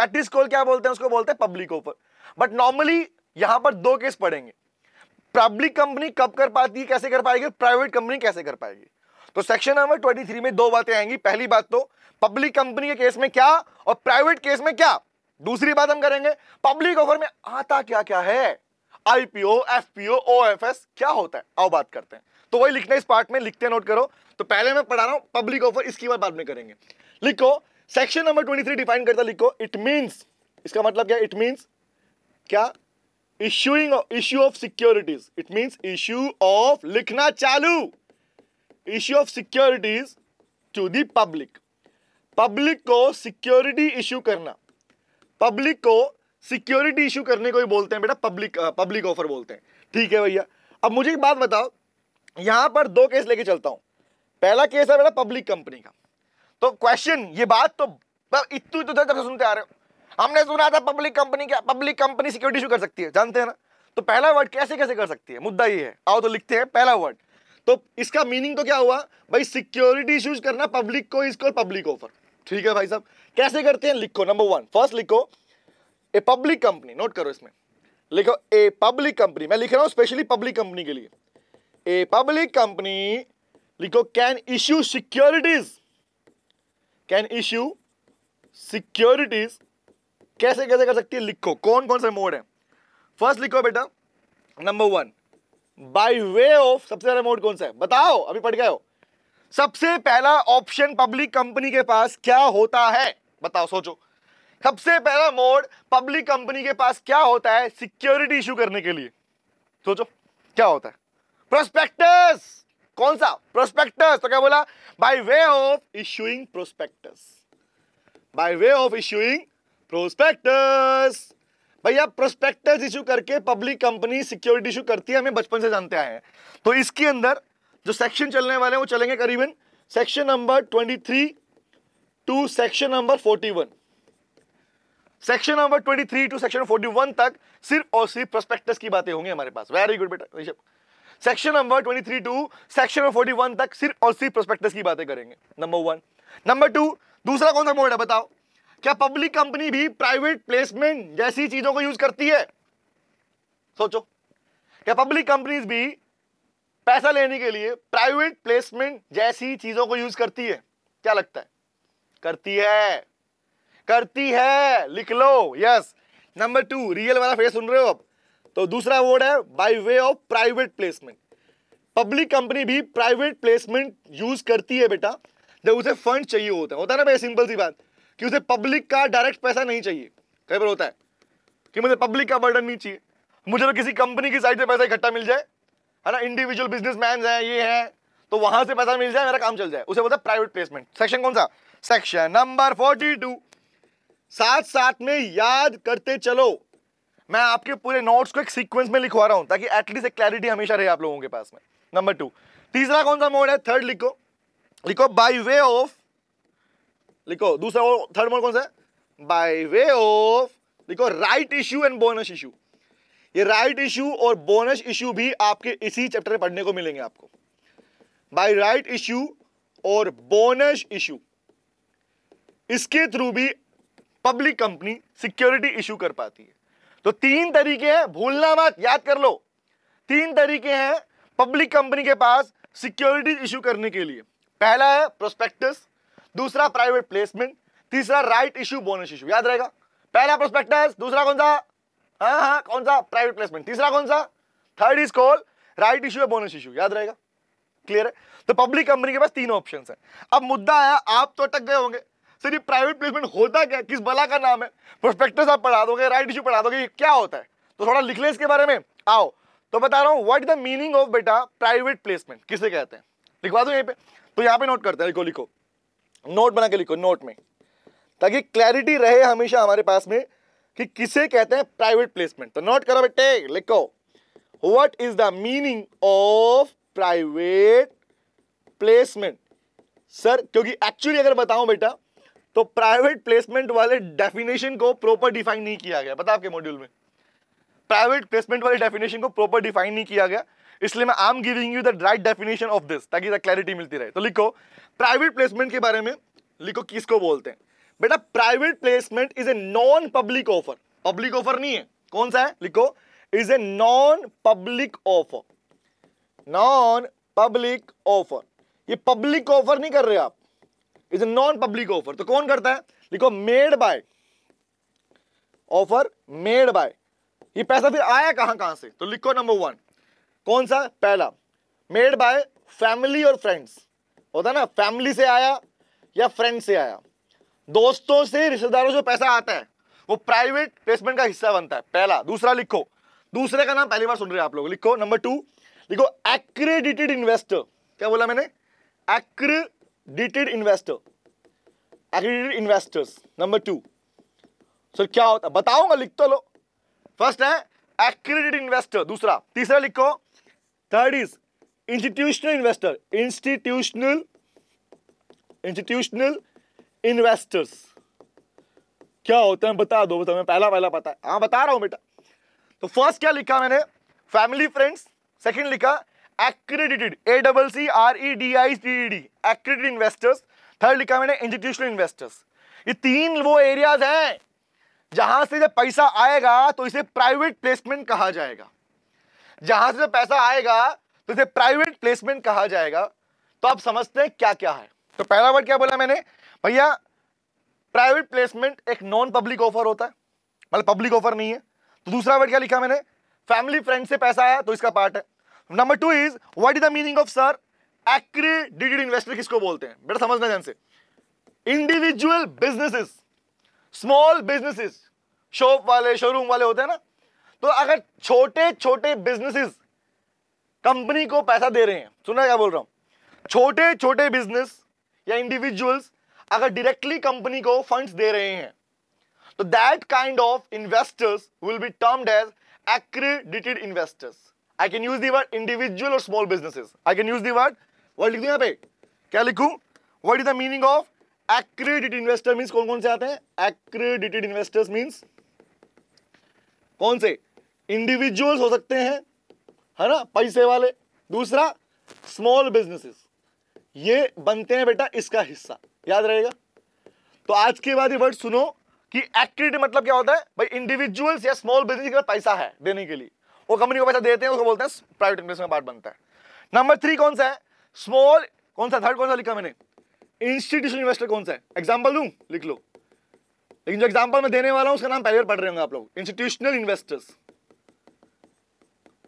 Speaker 1: दैट इज कॉल क्या बोलते हैं उसको बोलते हैं पब्लिक ऑफर बट नॉर्मली यहां पर दो केस पड़ेंगे पब्लिक कंपनी कब कर पाती है कैसे कर पाएगी प्राइवेट कंपनी कैसे कर पाएगी तो सेक्शन नंबर ट्वेंटी थ्री में दो बातें आएंगी पहली बात तो पब्लिक कंपनी के केस में क्या और प्राइवेट केस में क्या दूसरी बात हम करेंगे पब्लिक ऑफर में आता क्या क्या है आईपीओ एफपीओ ओएफएस क्या होता है आओ बात करते हैं तो वही लिखना इस पार्ट में लिखते नोट करो तो पहले मैं पढ़ा रहा हूं पब्लिक ऑफर इसकी बात बाद में करेंगे लिखो सेक्शन नंबर 23 डिफाइन करता लिखो इट मीन इसका मतलब क्या इट मीन क्या issuing issue of securities it means issue of लिखना चालू issue of securities to the public public को सिक्योरिटी इश्यू करना पब्लिक को सिक्योरिटी इश्यू करने को ही बोलते हैं बेटा पब्लिक पब्लिक ऑफर बोलते हैं ठीक है भैया अब मुझे एक बात बताओ यहां पर दो केस लेके चलता हूं पहला केस है बेटा पब्लिक कंपनी का तो क्वेश्चन ये बात तो इतनी तो जब सुनते आ रहे हो हमने सुना था पब्लिक कंपनी क्या पब्लिक कंपनी सिक्योरिटी इशू कर सकती है जानते हैं ना तो पहला वर्ड कैसे कैसे कर सकती है मुद्दा ये है आओ तो लिखते हैं पहला वर्ड तो इसका मीनिंग तो क्या हुआ भाई सिक्योरिटी इशूज करना पब्लिक को इसको पब्लिक ऑफर ठीक है भाई साहब कैसे करते हैं लिखो नंबर वन फर्स्ट लिखो ए पब्लिक कंपनी नोट करो इसमें लिखो ए पब्लिक कंपनी मैं लिख रहा हूं स्पेशली पब्लिक कंपनी के लिए ए पब्लिक कंपनी लिखो can issue securities can issue securities कैसे कैसे कर सकती है लिखो कौन कौन से मोड है फर्स्ट लिखो बेटा number one by way of सबसे पहला मोड कौन सा है बताओ अभी पढ़ गए हो सबसे पहला ऑप्शन पब्लिक कंपनी के पास क्या होता है बताओ सोचो सबसे पहला मोड पब्लिक कंपनी के पास क्या होता है सिक्योरिटी इश्यू करने के लिए सोचो क्या होता है प्रोस्पेक्टस कौन सा प्रोस्पेक्टस तो क्या बोला by way of issuing prospectus by way of issuing prospectus भैया प्रोस्पेक्टस इशू करके पब्लिक कंपनी सिक्योरिटी इशू करती है हमें बचपन से जानते आए हैं तो इसके अंदर जो सेक्शन चलने वाले हैं वो चलेंगे करीबन section number twenty three two section number forty one section number twenty three two section forty one तक सिर्फ और सिर्फ प्रोस्पेक्टस की बातें होंगी हमारे पास वेरी गुड बेटा Rishabh section number twenty three two section forty one तक सिर्फ और सिर्फ प्रोस्पेक्टस की बातें करेंगे नंबर वन नंबर टू दूसरा कौन सा मोड है बताओ क्या पब्लिक कंपनी भी प्राइवेट प्लेसमेंट जैसी चीजों को यूज करती है सोचो क्या पब्लिक कंपनीज भी पैसा लेने के लिए प्राइवेट प्लेसमेंट जैसी चीजों को यूज करती है क्या लगता है करती है करती है लिख लो यस नंबर टू रियल वाला फेस सुन रहे हो आप तो दूसरा वर्ड है by way of private placement public company भी प्राइवेट प्लेसमेंट यूज करती है बेटा जब उसे फंड चाहिए होता है होता है ना भाई सिंपल सी बात कि उसे पब्लिक का डायरेक्ट पैसा नहीं चाहिए कई बार होता है कि मुझे पब्लिक का बर्डन नहीं चाहिए मुझे तो किसी कंपनी की साइड से पैसा इकट्ठा मिल जाए है ना इंडिविजुअल बिजनेस मैन है ये है तो वहां से पैसा मिल जाए मेरा काम चल जाए उसे बोलता है प्राइवेट प्लेसमेंट सेक्शन कौन सा सेक्शन नंबर फोर्टी टू साथ साथ में याद करते चलो मैं आपके पूरे नोट्स को एक सीक्वेंस में लिखवा रहा हूं ताकि एटलीस्ट एक क्लैरिटी हमेशा रहे आप लोगों के पास में नंबर टू तीसरा कौन सा मोड है थर्ड लिखो लिखो बाय वे ऑफ लिखो दूसरा वो थर्ड मोड कौन सा बाय वे ऑफ लिखो right issue and bonus issue ये राइट इश्यू और बोनस इश्यू भी आपके इसी चैप्टर में पढ़ने को मिलेंगे आपको बाय राइट इश्यू और बोनस इश्यू इसके थ्रू भी पब्लिक कंपनी सिक्योरिटी इश्यू कर पाती है तो तीन तरीके हैं भूलना मत याद कर लो तीन तरीके हैं पब्लिक कंपनी के पास सिक्योरिटी इश्यू करने के लिए पहला है प्रोस्पेक्टस दूसरा प्राइवेट प्लेसमेंट तीसरा राइट इश्यू बोनस इश्यू याद रहेगा पहला प्रोस्पेक्टस दूसरा कौन सा हाँ हाँ कौन सा प्राइवेट प्लेसमेंट तीसरा कौन सा third is call right issue या बोनस इश्यू याद रहेगा क्लियर है तो पब्लिक कंपनी के पास तीन ऑप्शन है अब मुद्दा आया आप तो अटक गए होंगे सर ये प्राइवेट प्लेसमेंट होता क्या किस बला का नाम है प्रोस्पेक्टस आप पढ़ा दोगे राइट इश्यू पढ़ा दोगे क्या होता है तो थोड़ा लिख ले इसके बारे में आओ तो बता रहा हूँ व्हाट द मीनिंग ऑफ बेटा प्राइवेट प्लेसमेंट किसे कहते हैं लिखवा दो यहीं पे तो यहाँ पे नोट करते हैं लिखो लिखो नोट बना के लिखो नोट में ताकि क्लैरिटी रहे हमेशा हमारे पास में कि किसे कहते हैं प्राइवेट प्लेसमेंट तो नोट करो बेटे लिखो what is the meaning of private placement sir क्योंकि एक्चुअली अगर बताऊं बेटा तो प्राइवेट प्लेसमेंट वाले डेफिनेशन को प्रॉपर डिफाइन नहीं किया गया बता आपके मॉड्यूल में प्राइवेट प्लेसमेंट वाले डेफिनेशन को प्रॉपर डिफाइन नहीं किया गया इसलिए मैं I giving you the right definition of this ताकि क्लैरिटी मिलती रहे तो लिखो प्राइवेट प्लेसमेंट के बारे में लिखो किसको बोलते हैं बेटा private placement is a non public offer public offer नहीं है कौन सा है लिखो is a non public offer non public offer ये पब्लिक ऑफर नहीं कर रहे आप is a non public offer तो कौन करता है लिखो made by offer made by ये पैसा फिर आया कहां कहां से तो लिखो नंबर वन कौन सा पहला मेड बाय फैमिली और फ्रेंड्स होता ना फैमिली से आया या फ्रेंड से आया दोस्तों से रिश्तेदारों से पैसा आता है वो प्राइवेट प्लेसमेंट का हिस्सा बनता है पहला दूसरा लिखो दूसरे का नाम पहली बार सुन रहे हैं आप लोग लिखो नंबर टू लिखो एक्रेडिटेड इन्वेस्टर क्या बोला मैंने accredited investor accredited investors number two sir क्या होता है बताऊंगा लिख तो लो फर्स्ट है एक्रेडिटेड इन्वेस्टर दूसरा तीसरा लिखो third is institutional investor institutional institutional investors क्या होते हैं बता दो तुम्हें पहला पहला पता है हाँ बता रहा हूं बेटा तो फर्स्ट क्या लिखा मैंने फैमिली फ्रेंड्स सेकंड लिखा accredited A double C R E D I D D accredited investors third लिखा मैंने इंस्टीट्यूशनल इन्वेस्टर्स ये तीन वो एरियाज हैं जहां से जब पैसा आएगा तो इसे प्राइवेट प्लेसमेंट कहा जाएगा जहां से पैसा आएगा तो इसे प्राइवेट प्लेसमेंट कहा जाएगा तो आप समझते हैं क्या क्या है तो पहला वर्ड क्या बोला मैंने भैया प्राइवेट प्लेसमेंट एक नॉन पब्लिक ऑफर होता है मतलब पब्लिक ऑफर नहीं है तो दूसरा वर्ड क्या लिखा मैंने फैमिली फ्रेंड से पैसा आया तो इसका पार्ट है number two is what is the meaning of sir accredited investor किसको बोलते हैं बेटा समझना ध्यान से individual businesses small businesses shop वाले शोरूम वाले होते हैं ना तो अगर छोटे छोटे बिजनेसेस कंपनी को पैसा दे रहे हैं सुना क्या बोल रहा हूं छोटे छोटे बिजनेस या इंडिविजुअल्स अगर डायरेक्टली कंपनी को फंड्स दे रहे हैं तो that kind of investors will be termed as accredited investors I can use the word individual और small businesses. I can use the word word लिख दू यहां पे क्या लिखू what is the meaning of accredited investor mean कौन कौन से आते हैं एक्रेडिटेड इन्वेस्टर्स मींस कौन से इंडिविजुअल्स हो सकते हैं है ना पैसे वाले दूसरा स्मॉल बिजनेसेस ये बनते हैं बेटा इसका हिस्सा याद रहेगा तो आज के बाद ये वर्ड सुनो कि एक्टिविटी मतलब क्या होता है भाई इंडिविजुअल्स या स्मॉल बिजनेस के पैसा है देने के लिए वो कंपनी को पैसा देते हैं उसको बोलते हैं प्राइवेट इन्वेस्टमेंट पार्ट बनता है नंबर थ्री कौन सा है स्मॉल कौन सा थर्ड कौन सा लिखा मैंने इंस्टीट्यूशन इन्वेस्टर कौन सा है एग्जाम्पल दू लिख लो लेकिन जो एग्जाम्पल मैं देने वाला हूँ उसका नाम पहले पढ़ रहे होंगे आप लोग इंस्टीट्यूशनल इन्वेस्टर्स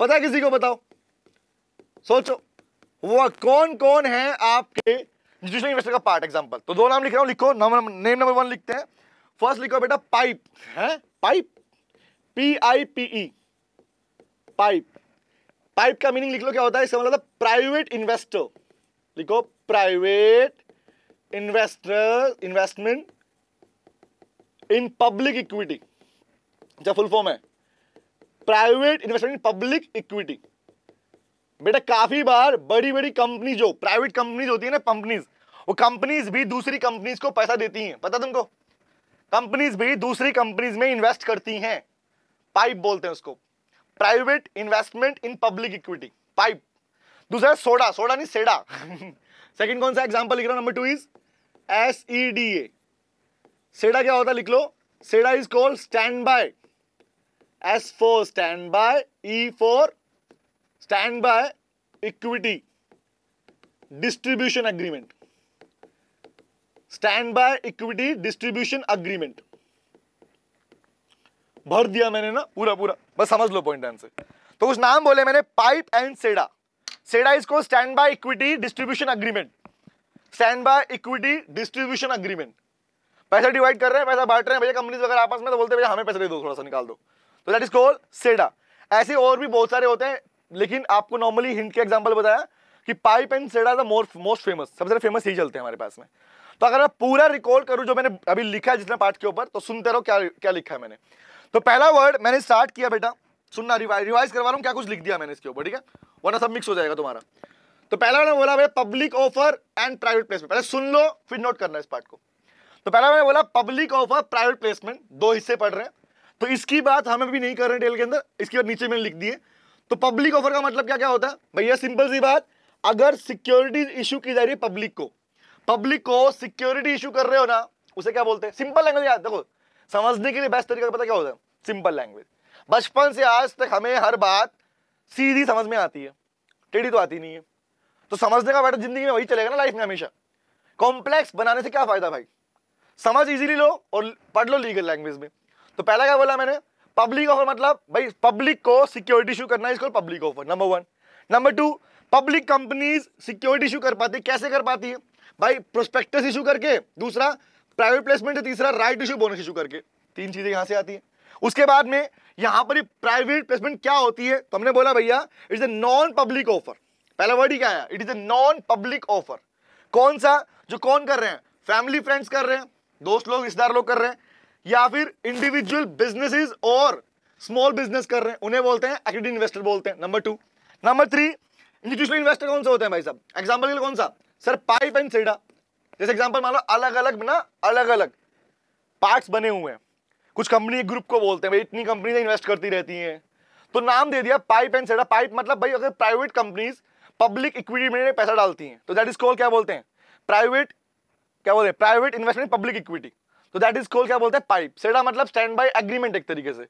Speaker 1: पता किसी को बताओ सोचो वो कौन कौन है आपके इन्वेस्टर का पार्ट एग्जांपल तो दो नाम लिख रहा हूं लिखो नंबर नेम नंबर वन लिखते हैं फर्स्ट लिखो बेटा पाइप है pipe P I P E pipe pipe का मीनिंग लिख लो क्या होता है इसका मतलब प्राइवेट इन्वेस्टर लिखो private investor investment in public equity जब फुल फॉर्म है private investment in public equity बेटा काफी बार बड़ी बड़ी कंपनी जो प्राइवेट कंपनीज होती है ना कंपनीज वो कंपनीज भी दूसरी कंपनीज को पैसा देती हैं पता तुमको कंपनीज भी दूसरी कंपनीज में इन्वेस्ट करती हैं पाइप बोलते हैं उसको private investment in public equity pipe दूसरा सोडा सोडा नहीं सेडा सेकंड कौन सा एग्जांपल लिख रहा हूं number two is S E D A SEDA क्या होता लिख लो SEDA is called stand by S for stand by E for stand by equity distribution agreement. Stand by equity distribution agreement. भर दिया मैंने ना पूरा पूरा बस समझ लो पॉइंट आंसर तो कुछ नाम बोले मैंने पाइप एंड सेडा सेडा इसको stand by equity distribution agreement stand by equity distribution agreement पैसा डिवाइड कर रहे हैं पैसा बांट रहे हैं भैया कंपनीज वगैरह आपस में तो बोलते हैं भैया हमें पैसे दे दो थोड़ा सा निकाल दो तो दैट इज कॉल्ड सेडा ऐसे और भी बहुत सारे होते हैं लेकिन आपको नॉर्मली हिंट के एग्जाम्पल बताया कि pipe and SEDA the most most famous सबसे ज्यादा फेमस ही चलते हैं हमारे पास में तो अगर मैं पूरा रिकॉर्ड करूँ जो मैंने अभी लिखा है जितने पार्ट के ऊपर तो सुनते रहो क्या क्या लिखा है मैंने तो पहला वर्ड मैंने स्टार्ट किया बेटा सुनना रिवाइज रिवाइज करवा रहा हूँ क्या कुछ लिख दिया मैंने इसके ऊपर ठीक है वरना सब मिक्स हो जाएगा तुम्हारा तो पहला मैंने बोला भाई public offer and private placement पहले सुन लो फिर नोट करना इस पार्ट को तो पहला मैंने बोला पब्लिक ऑफर प्राइवेट प्लेसमेंट दो हिस्से पढ़ रहे हैं तो इसकी बात हमें भी नहीं कर रहे डेल के अंदर इसके बाद नीचे मैंने लिख दिए तो पब्लिक ऑफर का मतलब क्या क्या होता है भैया सिंपल सी बात अगर सिक्योरिटी इशू की जा रही है पब्लिक को पब्लिक को सिक्योरिटी इशू कर रहे हो ना उसे क्या बोलते हैं सिंपल लैंग्वेज याद देखो समझने के लिए बेस्ट तरीका पता क्या होता है सिंपल लैंग्वेज बचपन से आज तक हमें हर बात सीधी समझ में आती है टेढ़ी तो आती नहीं है तो समझने का बैठा जिंदगी में वही चलेगा ना लाइफ में हमेशा कॉम्प्लेक्स बनाने से क्या फायदा भाई समझ इजीली लो और पढ़ लो लीगल लैंग्वेज में तो पहला क्या बोला मैंने पब्लिक ऑफर मतलब भाई पब्लिक को सिक्योरिटी इशू करना इसको public offer number one number two public companies security issue कर पाती कैसे कर पाती है भाई प्रोस्पेक्टस इशू करके दूसरा प्राइवेट प्लेसमेंट तीसरा राइट इशू बोनस इशू करके तीन चीज़ें यहां से आती है उसके बाद में यहां पर प्राइवेट प्लेसमेंट क्या होती है तो हमने बोला भैया it is a non public offer पहला वर्ड ही क्या आया it is a non public offer कौन सा जो कौन कर रहे हैं फैमिली फ्रेंड्स कर रहे हैं दोस्त लोग रिश्तेदार लोग कर रहे हैं या फिर इंडिविजुअल बिजनेसेस और स्मॉल बिजनेस कर रहे हैं उन्हें बोलते हैं एक्टिव इन्वेस्टर बोलते हैं number two number three institutional investor कौन से होते हैं भाई साहब एग्जाम्पल के लिए कौन सा सर पाइप एंड सीडा जैसे एग्जाम्पल मान लो अलग अलग ना अलग अलग पार्ट्स बने हुए हैं कुछ कंपनी ग्रुप को बोलते हैं भाई इतनी कंपनी इन्वेस्ट करती रहती हैं तो नाम दे दिया पाइप एंड सेडा पाइप मतलब भाई अगर प्राइवेट कंपनीज पब्लिक इक्विटी में पैसा डालती हैं तो दैट इज कॉल क्या बोलते हैं प्राइवेट क्या बोलते हैं प्राइवेट इन्वेस्टमेंट पब्लिक इक्विटी तो दैट इज कॉल क्या बोलते हैं पाइप सेडा मतलब स्टैंड बाई एग्रीमेंट एक तरीके से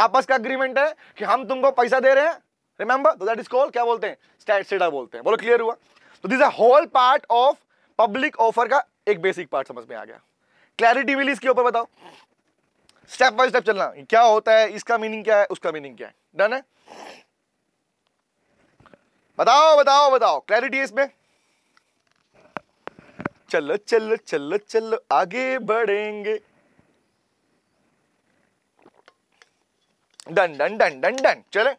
Speaker 1: आपस का एग्रीमेंट है कि हम तुमको पैसा दे रहे हैं रिमेंबर तो दैट इज कॉल क्या बोलते हैं सेडा बोलते हैं बोलो क्लियर हुआ तो this a whole part of public offer का एक बेसिक पार्ट समझ में आ गया क्लैरिटी विल इसके ऊपर बताओ स्टेप बाय स्टेप चलना क्या होता है इसका मीनिंग क्या है उसका मीनिंग क्या है डन है बताओ बताओ बताओ क्लैरिटी इसमें चलो चलो चलो चलो आगे बढ़ेंगे done done done done done चले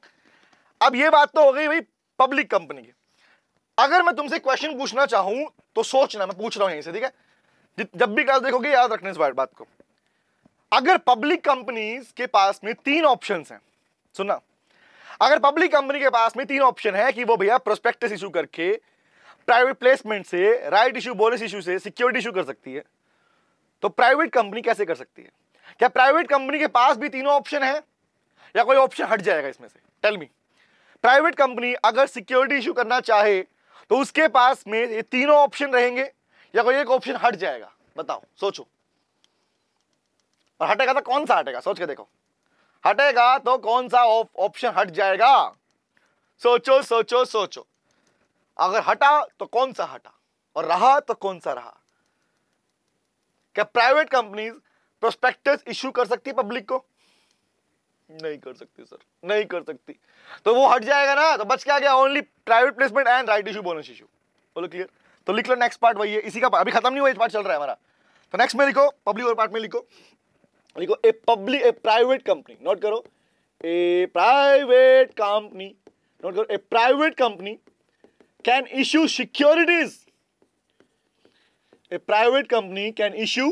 Speaker 1: अब ये बात तो हो गई भाई पब्लिक कंपनी की अगर मैं तुमसे क्वेश्चन पूछना चाहूं तो सोचना मैं पूछ रहा हूं यहीं से ठीक है जब भी कल देखोगे याद रखना इस बार बात को अगर पब्लिक कंपनीज के पास में तीन ऑप्शन हैं सुना अगर पब्लिक कंपनी के पास में तीन ऑप्शन है कि वो भैया प्रोस्पेक्टस इशू करके प्राइवेट प्लेसमेंट से राइट इशू बोनस इशू से सिक्योरिटी इशू कर सकती है तो प्राइवेट कंपनी कैसे कर सकती है क्या प्राइवेट कंपनी के पास भी तीनों ऑप्शन है या कोई ऑप्शन हट जाएगा इसमें से टेल मी प्राइवेट कंपनी अगर सिक्योरिटी इशू करना चाहे तो उसके पास में ये तीनों ऑप्शन रहेंगे या कोई एक ऑप्शन हट जाएगा बताओ सोचो और हटेगा तो कौन सा हटेगा सोच के देखो हटेगा तो कौन सा ऑप्शन हट जाएगा सोचो सोचो सोचो अगर हटा तो कौन सा हटा और रहा तो कौन सा रहा क्या प्राइवेट कंपनीज प्रोस्पेक्टस इश्यू कर सकती है पब्लिक को नहीं कर सकती सर नहीं कर सकती तो वो हट जाएगा ना तो बच क्या गया only private placement and right issue bonus issue बोलो क्लियर तो लिख लो नेक्स्ट पार्ट वही है इसी का अभी खत्म नहीं हुआ पार्ट चल रहा है हमारा तो नेक्स्ट में लिखो पब्लिक और पार्ट में लिखो लिखो a public a private company note करो ए प्राइवेट कंपनी नोट करो a private company can issue securities. A private company can issue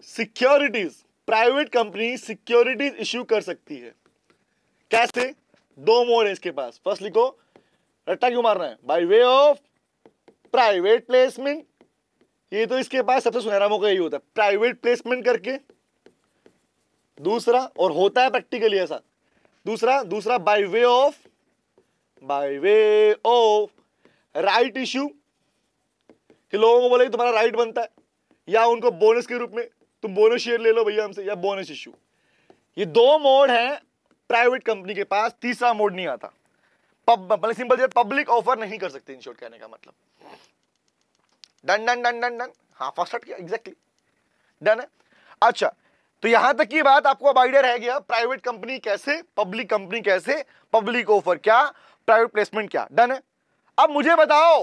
Speaker 1: securities. Private company securities issue कर सकती है कैसे दो मोर है इसके पास फर्स्ट लिखो रट्टा क्यों मारना है by way of private placement ये तो इसके पास सबसे सुनहरा मौका यही होता है प्राइवेट प्लेसमेंट करके दूसरा और होता है प्रैक्टिकली ऐसा दूसरा दूसरा by way of by way of right issue कि लोगों को बोले तुम्हारा राइट बनता है या उनको बोनस के रूप में तुम बोनस शेयर ले लो भैया हमसे या बोनस इश्यू ये दो मोड हैं प्राइवेट कंपनी के पास तीसरा मोड नहीं आता मतलब सिंपल पब्लिक ऑफर नहीं कर सकते इंश्योर कहने का मतलब done done done done done हाँ फर्स्ट हट किया एग्जैक्टली डन है अच्छा तो यहां तक की बात आपको अब आइडिया रह गया प्राइवेट कंपनी कैसे पब्लिक कंपनी कैसे पब्लिक ऑफर क्या प्राइवेट प्लेसमेंट क्या डन है अब मुझे बताओ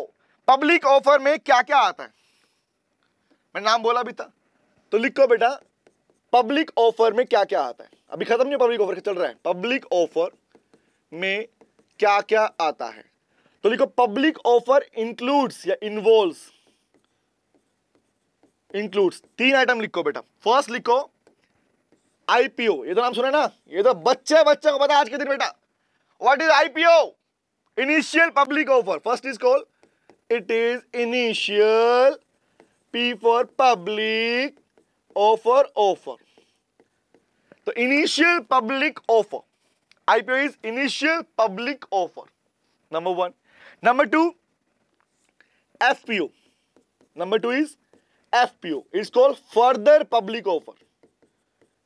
Speaker 1: पब्लिक ऑफर में क्या क्या आता है मैं नाम बोला भी था तो लिखो बेटा पब्लिक ऑफर में क्या क्या आता है अभी खत्म नहीं पब्लिक ऑफर चल रहा है पब्लिक ऑफर में क्या क्या आता है तो लिखो पब्लिक ऑफर इंक्लूड्स या इन्वॉल्व्स इंक्लूड्स तीन आइटम लिखो बेटा फर्स्ट लिखो आईपीओ ये तो नाम सुना ना ये तो बच्चे बच्चे को पता आज के दिन बेटा what is IPO Initial public offer. First is called, it is initial, P for public, O for offer. So initial public offer. IPO is initial public offer. Number one. Number two, FPO. Number two is FPO. It's called further public offer.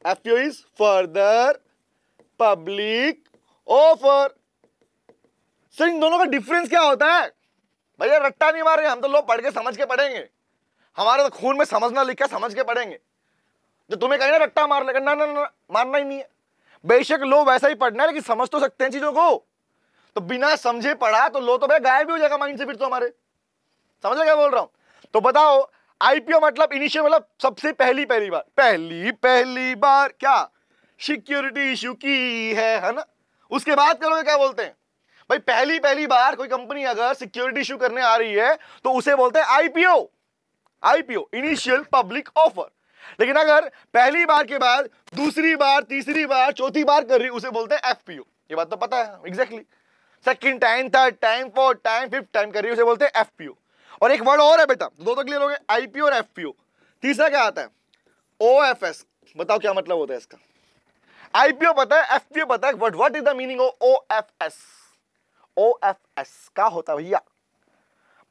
Speaker 1: FPO is further public offer. Sir इन दोनों का डिफरेंस क्या होता है भैया रट्टा नहीं मार रहे हम तो लोग पढ़ के समझ के पढ़ेंगे हमारे तो खून में समझना लिखा समझ के पढ़ेंगे जो तुम्हें कहीं ना रट्टा मार लेगा ना ना ना मारना ही नहीं है बेशक लोग वैसा ही पढ़ना है लेकिन समझ तो सकते हैं चीज़ों को तो बिना समझे पढ़ा तो लो तो भैया गायब भी हो जाएगा माइंड से फिर तो हमारे समझ क्या बोल रहा हूँ तो बताओ आईपीओ मतलब इनिशियल मतलब सबसे पहली पहली बार पहली पहली बार क्या सिक्योरिटी इश्यू की है है ना उसके बाद करोगे क्या बोलते हैं भाई पहली पहली बार कोई कंपनी अगर सिक्योरिटी इश्यू करने आ रही है तो उसे बोलते हैं IPO IPO initial public offer लेकिन अगर पहली बार के बाद दूसरी बार तीसरी बार चौथी बार कर रही उसे बोलते हैं एफपीओ ये बात तो पता है exactly second time third time fourth time fifth time कर रही उसे बोलते हैं एफपीओ और एक वर्ड और है बेटा दो तो क्लियर हो गए आईपीओ और एफपीओ तीसरा क्या आता है एस बताओ क्या मतलब होता है इसका आईपीओ पता है एफपीओ पता है but what is the meaning of S O F S का होता है भैया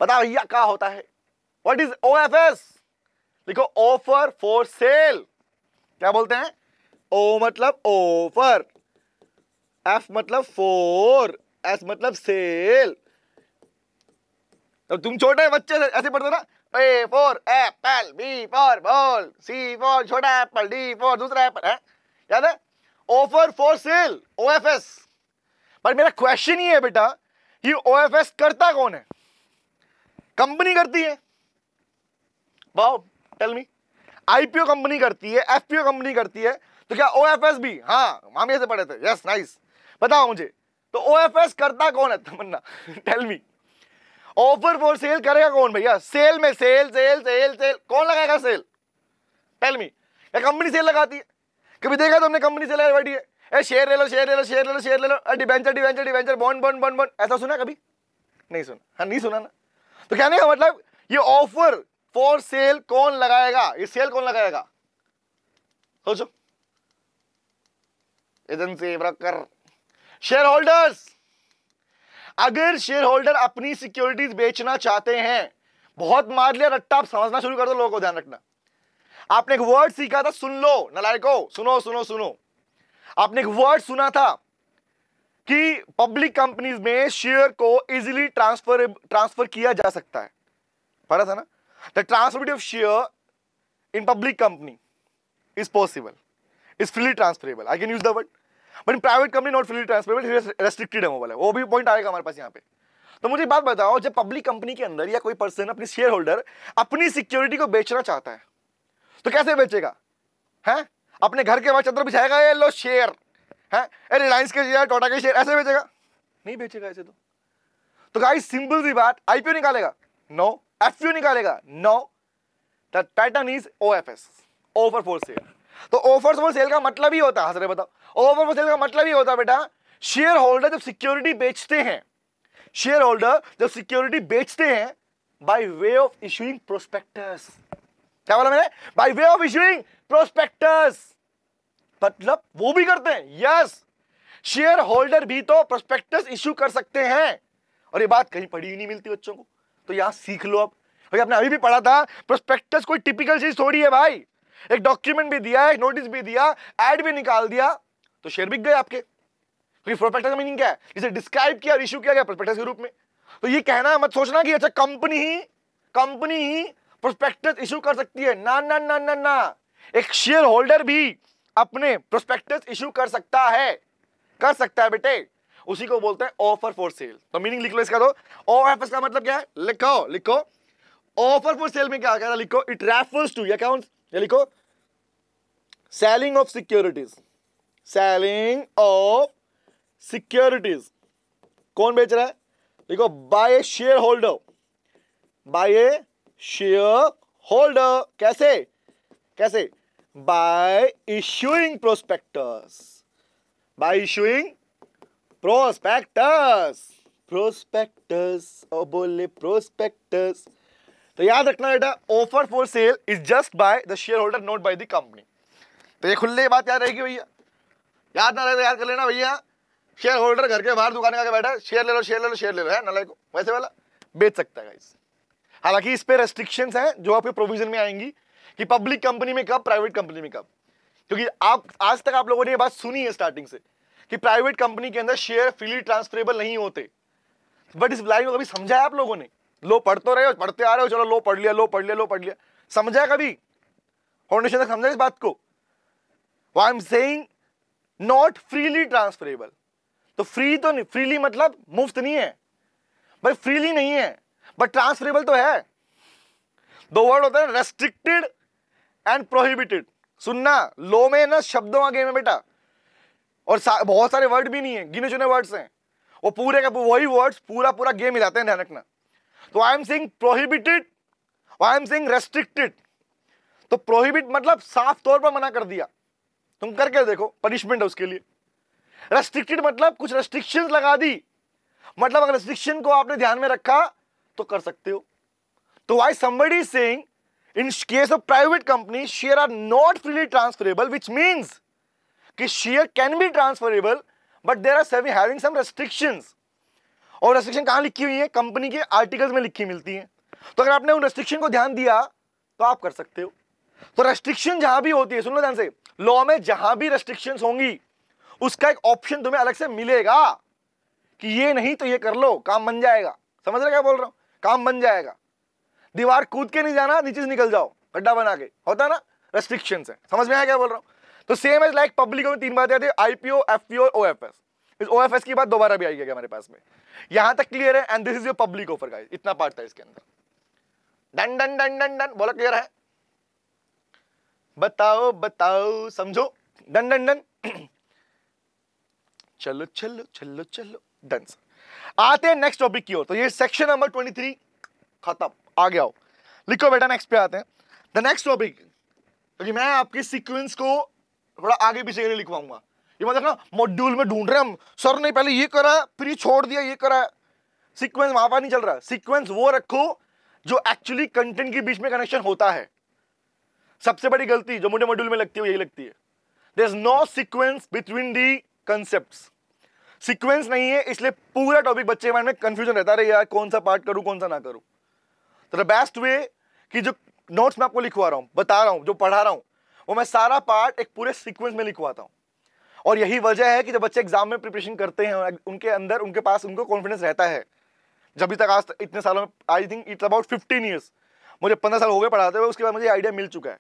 Speaker 1: पता भैया क्या होता है what is O F S लिखो ऑफर फॉर सेल क्या बोलते हैं ओ मतलब ऑफर एफ मतलब फोर एस मतलब सेल तुम छोटे बच्चे ऐसे पढ़ते ना A for apple B for ball C for छोटा एप्पल डी फोर दूसरा एप्पल है याद है offer for cell O F S पर मेरा क्वेश्चन ही है बेटा ये ओ करता कौन है कंपनी करती है बाओ टेल मी आईपीओ कंपनी करती है एफपीओ कंपनी करती है तो क्या ओ भी हाँ हम ये से पढ़े थे यस नाइस बताओ मुझे तो ओ करता कौन है Tamanna tell me offer for sale करेगा कौन भैया सेल में सेल सेल सेल सेल कौन लगाएगा सेल टेल मी या कंपनी सेल लगाती है कभी देखा तुमने कंपनी सेल लगाई बैठी है शेयर ले लो शेयर ले लो शेयर ले लो शेयर ले लो debenture debenture debenture bond bond bond bond ऐसा सुना कभी नहीं सुना हाँ नहीं सुना ना तो कहने का मतलब ये ऑफर फॉर सेल कौन लगाएगा ये सेल कौन लगाएगा सोचो एजेंसी ब्रोकर शेयर होल्डर्स अगर शेयर होल्डर अपनी सिक्योरिटीज बेचना चाहते हैं बहुत मार लिया रट्टा आप समझना शुरू कर दो लोगों को ध्यान रखना आपने एक वर्ड सीखा था सुन लो नलायको सुनो सुनो सुनो आपने एक वर्ड सुना था कि पब्लिक कंपनीज में शेयर को इजीली ट्रांसफर ट्रांसफर किया जा सकता है पढ़ा था ना the transferability of share in public company is possible is freely transferable I can use the word but in private company not freely transferable restricted है मोबाइल वो भी पॉइंट आएगा हमारे पास यहाँ पे तो मुझे बात बताओ जब पब्लिक कंपनी के अंदर या कोई पर्सन अपनी शेयर होल्डर अपनी सिक्योरिटी को बेचना चाहता है तो कैसे बेचेगा है अपने घर के बाद चंद्र बिछाएगा ये लो शेयर है अरे रिलायंस के शेयर टोटा के शेयर ऐसे बेचेगा नहीं बेचेगा ऐसे तो तो गाइस सिंपल सी बात आईपीओ निकालेगा नो एफ निकालेगा no the Titan is OFS over for sale तो ओवर फॉर सेल का मतलब ही होता है हंस बताओ ओवर फॉर सेल का मतलब ही होता है बेटा शेयर होल्डर जब सिक्योरिटी बेचते हैं शेयर होल्डर जब सिक्योरिटी बेचते हैं by way of issuing prospectus क्या बोला मैंने by way of issuing prospectus मतलब वो भी करते हैं यस शेयर होल्डर भी तो प्रोस्पेक्टस इश्यू कर सकते हैं और ये बात कहीं पढ़ी ही नहीं मिलती बच्चों को तो यहाँ सीख लो अब भाई आपने अभी भी पढ़ा था प्रोस्पेक्टस कोई टिपिकल चीज थोड़ी है भाई एक डॉक्यूमेंट भी दिया एक नोटिस भी दिया एड भी निकाल दिया तो शेयर बिक गए आपके क्योंकि प्रोस्पेक्टस का मीनिंग क्या है इसे डिस्क्राइब किया और इश्यू किया गया प्रोस्पेक्टस के रूप में तो ये कहना मत सोचना कि अच्छा कंपनी ही कंपनी ही प्रोस्पेक्टस इशू कर सकती है ना ना ना ना ना एक शेयर होल्डर भी अपने प्रोस्पेक्टस इशू कर सकता है कर सकता है बेटे उसी को बोलते हैं ऑफर फॉर सेल तो मीनिंग लिख लो इसका तो ओएफएस का मतलब क्या है लिखो लिखो ऑफर फॉर सेल में क्या कह रहा लिखो इट रेफर्स टू अकाउंट ये लिखो selling of securities selling of securities कौन बेच रहा है लिखो by a share holder by a share holder कैसे कैसे by issuing prospectus by issuing prospectus prospectus और oh, बोले prospectus तो याद रखना बेटा offer for sale is just by the share holder not by the company तो ये खुले बात याद रहेगी भैया याद ना रहे तो याद कर लेना भैया शेयर होल्डर घर के बाहर दुकान में आके बैठा शेयर ले लो शेयर ले लो शेयर ले लो है ना को वैसे वाला बेच सकता है हालांकि इस पर रेस्ट्रिक्शंस हैं जो आपके प्रोविजन में आएंगी कि पब्लिक कंपनी में कब प्राइवेट कंपनी में कब क्योंकि आप आज तक आप लोगों ने ये बात सुनी है स्टार्टिंग से कि प्राइवेट कंपनी के अंदर शेयर फ्रीली ट्रांसफरेबल नहीं होते बट इस लाइन को कभी समझाया आप लोगों ने लो पढ़ तो रहे हो पढ़ते आ रहे हो चलो लो पढ़ लिया लो पढ़ लिया लो पढ़ लिया समझाया कभी फाउंडेशन तक समझा इस बात को I am saying not freely transferable तो फ्री तो नहीं फ्रीली मतलब मुफ्त नहीं है भाई फ्रीली नहीं है बट ट्रांसफरेबल तो है दो वर्ड होता है रेस्ट्रिक्टेड एंड प्रोहिबिटेड सुनना लो में ना शब्दों का गेम है बेटा और सा, बहुत सारे वर्ड भी नहीं है गिने चुने वर्ड्स हैं वो पूरे का वही वर्ड्स पूरा पूरा गेम हिलाते हैं ध्यान रखना तो I am saying prohibited I am saying restricted तो प्रोहिबिट मतलब साफ तौर पर मना कर दिया तुम करके देखो पनिशमेंट है उसके लिए रेस्ट्रिक्टेड मतलब कुछ रेस्ट्रिक्शन लगा दी मतलब अगर रेस्ट्रिक्शन को आपने ध्यान में रखा तो कर सकते हो तो why somebody saying in case of private company share are not freely transferable which means कि share can be transferable but there are some having some और रेस्ट्रिक्शन कहाँ लिखी हुई है कंपनी के आर्टिकल्स में लिखी मिलती है तो अगर आपने उन रेस्ट्रिक्शन को ध्यान दिया तो आप कर सकते हो तो रेस्ट्रिक्शन जहां भी होती है सुन लो ध्यान से लॉ में जहां भी रेस्ट्रिक्शन होंगी उसका एक ऑप्शन तुम्हें अलग से मिलेगा कि ये नहीं तो ये कर लो काम बन जाएगा समझ रहे क्या बोल रहा हूँ काम बन जाएगा दीवार कूद के नहीं जाना नीचे से निकल जाओ गड्ढा बना के होता है ना रेस्ट्रिक्शन है समझ में आया क्या बोल रहा हूँ तो सेम एज लाइक पब्लिक में तीन बातें आती है आईपीओ एफ एफपीओ ओएफएस इस ओएफएस की बात दोबारा भी आई है हमारे पास में यहां तक क्लियर है and this is your public offer का इतना पार्ट था इसके अंदर done done done done done बोला क्लियर है बताओ बताओ समझो डन डन डन चलो चलो चलो चलो डन आते हैं नेक्स्ट टॉपिक की ओर तो ये सेक्शन नंबर 23 खत्म आ गया हो लिखो बेटा नेक्स्ट पे आते हैं द नेक्स्ट टॉपिक क्योंकि मैं आपके सीक्वेंस को थोड़ा आगे पीछे के लिए लिखवाऊंगा ये मतलब ना मॉड्यूल में ढूंढ रहे हम सर ने पहले ये करा फिर ये छोड़ दिया ये करा सीक्वेंस वहां पर नहीं चल रहा सीक्वेंस वो रखो जो एक्चुअली कंटेंट के बीच में कनेक्शन होता है सबसे बड़ी गलती जो मुझे मॉड्यूल में लगती है यही लगती है there is no sequence between the concept sequence नहीं है इसलिए पूरा टॉपिक बच्चे के माइंड में कंफ्यूजन रहता रहे यार कौन सा पार्ट करूं कौन सा ना करूं तो द बेस्ट वे कि जो नोट्स मैं आपको लिखवा रहा हूँ बता रहा हूँ जो पढ़ा रहा हूँ वो मैं सारा पार्ट एक पूरे सीक्वेंस में लिखवाता हूँ और यही वजह है कि जब बच्चे एग्जाम में प्रिपरेशन करते हैं उनके अंदर उनके पास उनको कॉन्फिडेंस रहता है जब भी तक आज इतने सालों में I think it's about fifteen years मुझे पंद्रह साल हो गए पढ़ाते हुए उसके बाद मुझे आइडिया मिल चुका है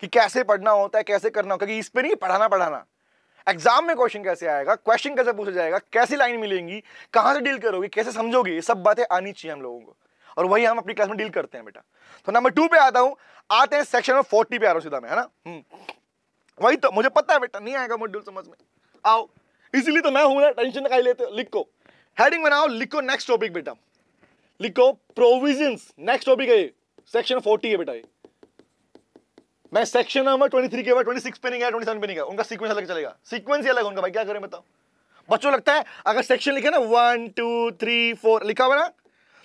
Speaker 1: कि कैसे पढ़ना होता है कैसे करना होता है क्योंकि इस पर नहीं पढ़ाना पढ़ाना एग्जाम में क्वेश्चन कैसे आएगा क्वेश्चन कैसे पूछा जाएगा कैसी लाइन मिलेंगी कहाँ से डील करोगे कैसे समझोगे ये सब बातें आनी चाहिए हम लोगों को और वही हम अपनी क्लास में डील करते हैं बेटा तो नंबर टू पे आता हूँ आते हैं सेक्शन में फोर्टी पे आ रहा हूँ सीधा में है ना हम्म। वही तो मुझे पता है बेटा नहीं आएगा मॉड्यूल समझ में आओ इसीलिए तो मैं हूँ ना टेंशन का लेते हो लिखो हेडिंग बनाओ लिखो नेक्स्ट टॉपिक बेटा लिखो प्रोविजन नेक्स्ट टॉपिक है सेक्शन फोर्टी है बेटा ये मैं सेक्शन नंबर ट्वेंटी थ्री के बाद ट्वेंटी सिक्स पे नहीं गया ट्वेंटी सेवन पे नहीं गया उनका सीक्वेंस अलग चलेगा सीक्वेंस ही अलग उनका भाई क्या करें बताओ बच्चों लगता है अगर सेक्शन लिखे ना वन टू थ्री फोर लिखा हुआ ना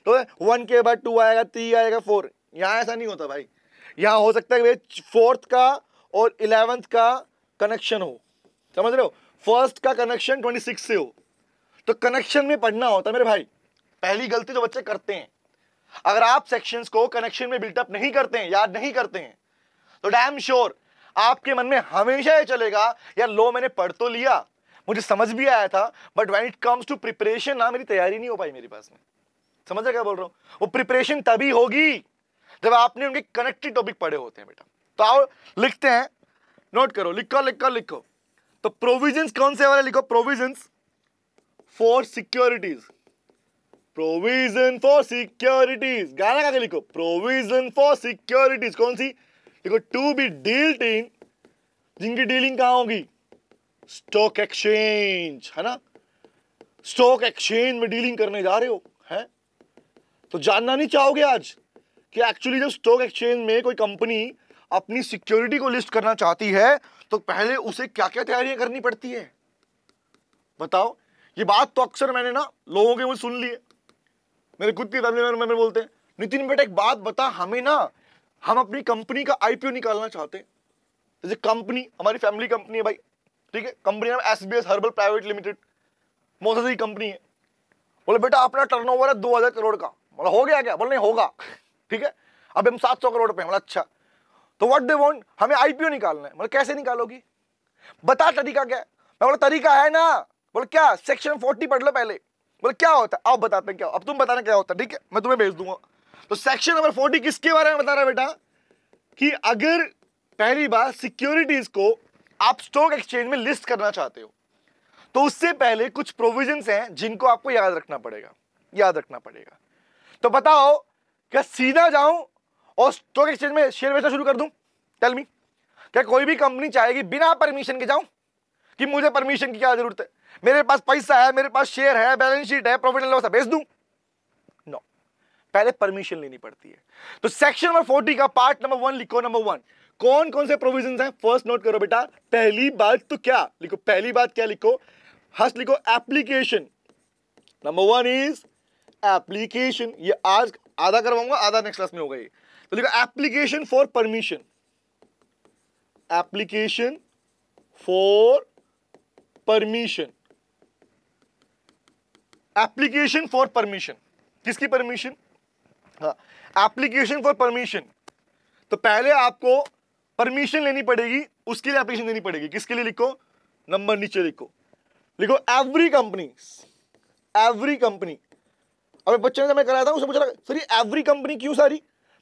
Speaker 1: तो वन के बाद टू आएगा थ्री आएगा फोर यहाँ ऐसा नहीं होता भाई यहाँ हो सकता है फोर्थ का और इलेवेंथ का कनेक्शन हो समझ रहे हो फर्स्ट का कनेक्शन ट्वेंटी सिक्स से हो तो कनेक्शन में पढ़ना होता है मेरे भाई पहली गलती जो तो बच्चे करते हैं अगर आप सेक्शंस को कनेक्शन में बिल्टअप नहीं करते हैं याद नहीं करते हैं तो डैम श्योर आपके मन में हमेशा ये चलेगा यार लो मैंने पढ़ तो लिया मुझे समझ भी आया था but when it comes to preparation ना मेरी तैयारी नहीं हो पाई मेरे पास में समझ क्या बोल रहा हूँ वो प्रिपरेशन तभी होगी जब आपने उनके कनेक्टेड टॉपिक पढ़े होते हैं बेटा तो आओ लिखते हैं नोट करो लिखो लिखो लिखो तो प्रोविजंस कौन से वाले लिखो provisions for securities provision for securities गाना गा के लिखो प्रोविजन फॉर सिक्योरिटीज कौन सी लिखो टू बी डील इन जिनकी डीलिंग कहां होगी स्टॉक एक्सचेंज है ना स्टॉक एक्सचेंज में डीलिंग करने जा रहे हो हैं तो जानना नहीं चाहोगे आज कि एक्चुअली जब स्टॉक एक्सचेंज में कोई कंपनी अपनी सिक्योरिटी को लिस्ट करना चाहती है तो पहले उसे क्या क्या तैयारियां करनी पड़ती है बताओ ये बात तो अक्सर मैंने ना लोगों के मुझे सुन ली है मेरे खुद के फैमिली मेम्बर में बोलते हैं नितिन बेटा एक बात बता हमें ना हम अपनी कंपनी का आईपीओ निकालना चाहते हैं जैसे कंपनी हमारी फैमिली कंपनी है भाई ठीक है कंपनी नाम S B S herbal private limited मोसा कंपनी है बोले बेटा अपना टर्नओवर है दो हजार करोड़ का बोला हो गया क्या बोल नहीं होगा ठीक है अब हम सात सौ करोड़ पे अच्छा तो व्हाट दे वांट हमें आईपीओ निकालना है मतलब कैसे निकालोगी बता तरीका क्या मैं बोला तरीका है ना बोले क्या सेक्शन फोर्टी पढ़ लो पहले बोले क्या होता है आप बताते हैं क्या अब तुम बताना क्या होता है ठीक है मैं तुम्हें भेज दूंगा तो सेक्शन नंबर फोर्टी किसके बारे में बता रहा बेटा कि अगर पहली बार सिक्योरिटीज को आप स्टॉक एक्सचेंज में लिस्ट करना चाहते हो तो उससे पहले कुछ प्रोविजंस हैं जिनको आपको याद रखना पड़ेगा याद रखना पड़ेगा तो बताओ क्या सीधा जाऊं और स्टॉक एक्सचेंज में शेयर बेचना शुरू कर दूं टेल मी क्या कोई भी कंपनी चाहेगी बिना परमिशन के जाऊं कि मुझे परमिशन की क्या जरूरत है मेरे पास पैसा है मेरे पास शेयर है बैलेंस शीट है प्रॉफिट एंड लॉस है बेच दूं नो पहले परमिशन लेनी पड़ती है तो सेक्शन नंबर फोर्टी का पार्ट नंबर वन लिखो नंबर वन कौन कौन से प्रोविजन हैं फर्स्ट नोट करो बेटा पहली बात तो क्या लिखो पहली बात क्या लिखो हस्ट लिखो application number one is application ये आज आधा करवाऊंगा आधा नेक्स्ट क्लास में होगा ये तो लिखा application for permission application for permission application for permission किसकी परमिशन हाँ एप्लीकेशन फॉर परमिशन तो पहले आपको परमिशन लेनी पड़ेगी उसके लिए एप्लीकेशन देनी पड़ेगी किसके लिए लिखो नंबर नीचे लिखो लिखो एवरी कंपनी एवरी कंपनी अभी बच्चे ने जब तो मैं कराया था उसे पूछा सर ये एवरी कंपनी क्यों सारी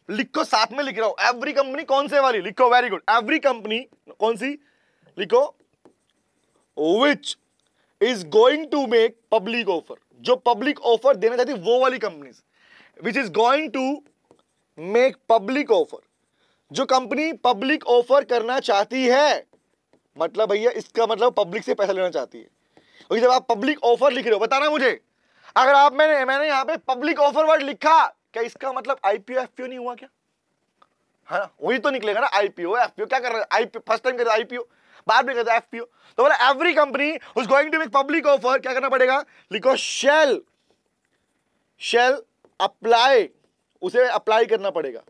Speaker 1: लिखो साथ में लिख रहा हूं एवरी कंपनी कौन से वाली लिखो वेरी गुड एवरी कंपनी कौन सी लिखो which is going to make public offer जो पब्लिक ऑफर देना चाहती वो वाली company which is going to make public offer जो कंपनी पब्लिक ऑफर करना चाहती है मतलब भैया इसका मतलब पब्लिक से पैसा लेना चाहती है और जब आप पब्लिक ऑफर लिख रहे हो बताना मुझे अगर आप मैंने मैंने यहाँ पे पब्लिक ऑफर वर्ड लिखा क्या इसका मतलब आईपीओ एफ नहीं हुआ क्या है ना वही तो निकलेगा ना आईपीओ एफपीओ क्या कर रहे हैं फर्स्ट टाइम कर आईपीओ बाद में कहते एफपीओ तो बोला every company is going to make public offer क्या करना पड़ेगा लिखो शेल शेल अप्लाई उसे अप्लाई करना पड़ेगा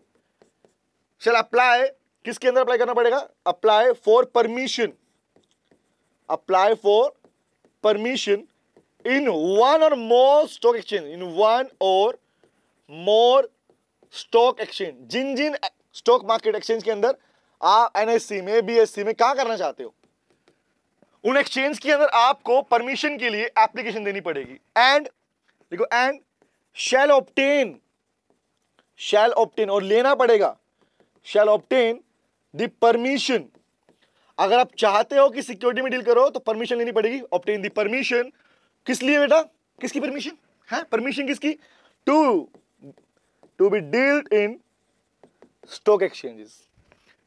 Speaker 1: शेल अप्लाई किसके अंदर अप्लाई करना पड़ेगा apply for permission apply for permission in one or more stock exchange in one or more stock exchange जिन जिन स्टॉक मार्केट एक्सचेंज के अंदर आप एन एस सी में बी एस सी में कहाँ करना चाहते हो उन एक्सचेंज के अंदर आपको परमिशन के लिए एप्लीकेशन देनी पड़ेगी एंड देखो and shall obtain shall obtain और लेना पड़ेगा शैल ऑप्टेन द परमिशन अगर आप चाहते हो कि सिक्योरिटी में डील करो तो परमिशन लेनी पड़ेगी ऑप्टेन द परमिशन किस लिए बेटा किसकी परमिशन है परमिशन किसकी to to be dealt in stock exchanges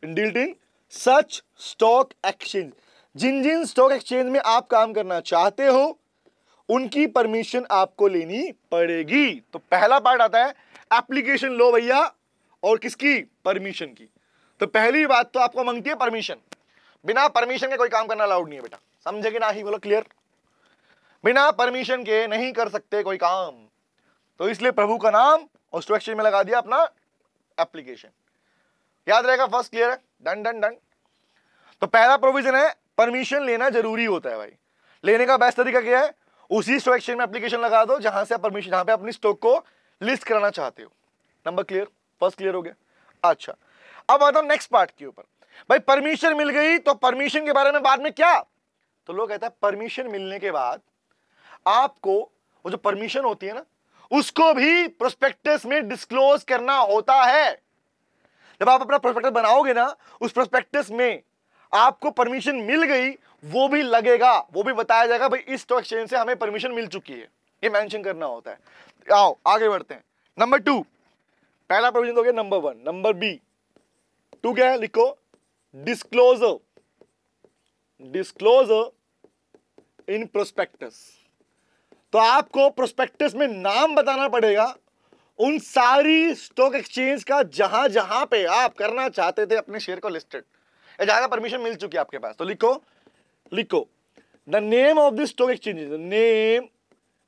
Speaker 1: in dealt in such stock exchange जिन जिन स्टॉक एक्सचेंज में आप काम करना चाहते हो उनकी परमिशन आपको लेनी पड़ेगी तो पहला पार्ट आता है एप्लीकेशन लो भैया और किसकी परमिशन की तो पहली बात तो आपको मांगती है परमिशन बिना परमिशन के कोई काम करना अलाउड नहीं है बेटा समझे कि ना ही बोलो क्लियर बिना परमिशन के नहीं कर सकते कोई काम तो इसलिए प्रभु का नाम और स्टॉक में लगा दिया अपना एप्लीकेशन याद रहेगा फर्स्ट क्लियर है डन डन डन तो पहला प्रोविजन है परमिशन लेना जरूरी होता है भाई लेने का बेस्ट तरीका क्या है उसी स्टॉक एक्सचेंज में एप्लीकेशन लगा दो जहां से आप परमिशन जहां पे अपनी स्टॉक को लिस्ट कराना चाहते हो नंबर क्लियर फर्स्ट क्लियर हो गया अच्छा अब आता हूं नेक्स्ट पार्ट के ऊपर भाई परमिशन मिल गई तो परमिशन के बारे में बाद में क्या तो लोग कहते हैं परमिशन मिलने के बाद आपको वो जो परमिशन होती है ना उसको भी प्रोस्पेक्टस में डिस्क्लोज करना होता है जब आप अपना प्रोस्पेक्टस बनाओगे ना उस प्रोस्पेक्टस में आपको परमिशन मिल गई वो भी लगेगा वो भी बताया जाएगा भाई इस स्टॉक एक्सचेंज से हमें परमिशन मिल चुकी है ये मेंशन करना होता है आओ आगे बढ़ते हैं नंबर टू पहला प्रोविजन हो गया number one number B two क्या है लिखो डिस्क्लोज डिस्क्लोज इन प्रोस्पेक्टस तो आपको प्रोस्पेक्टस में नाम बताना पड़ेगा उन सारी स्टॉक एक्सचेंज का जहां जहां पे आप करना चाहते थे अपने शेयर को लिस्टेड जहां का परमिशन मिल चुकी है आपके पास तो लिखो लिखो the name of this stock exchange name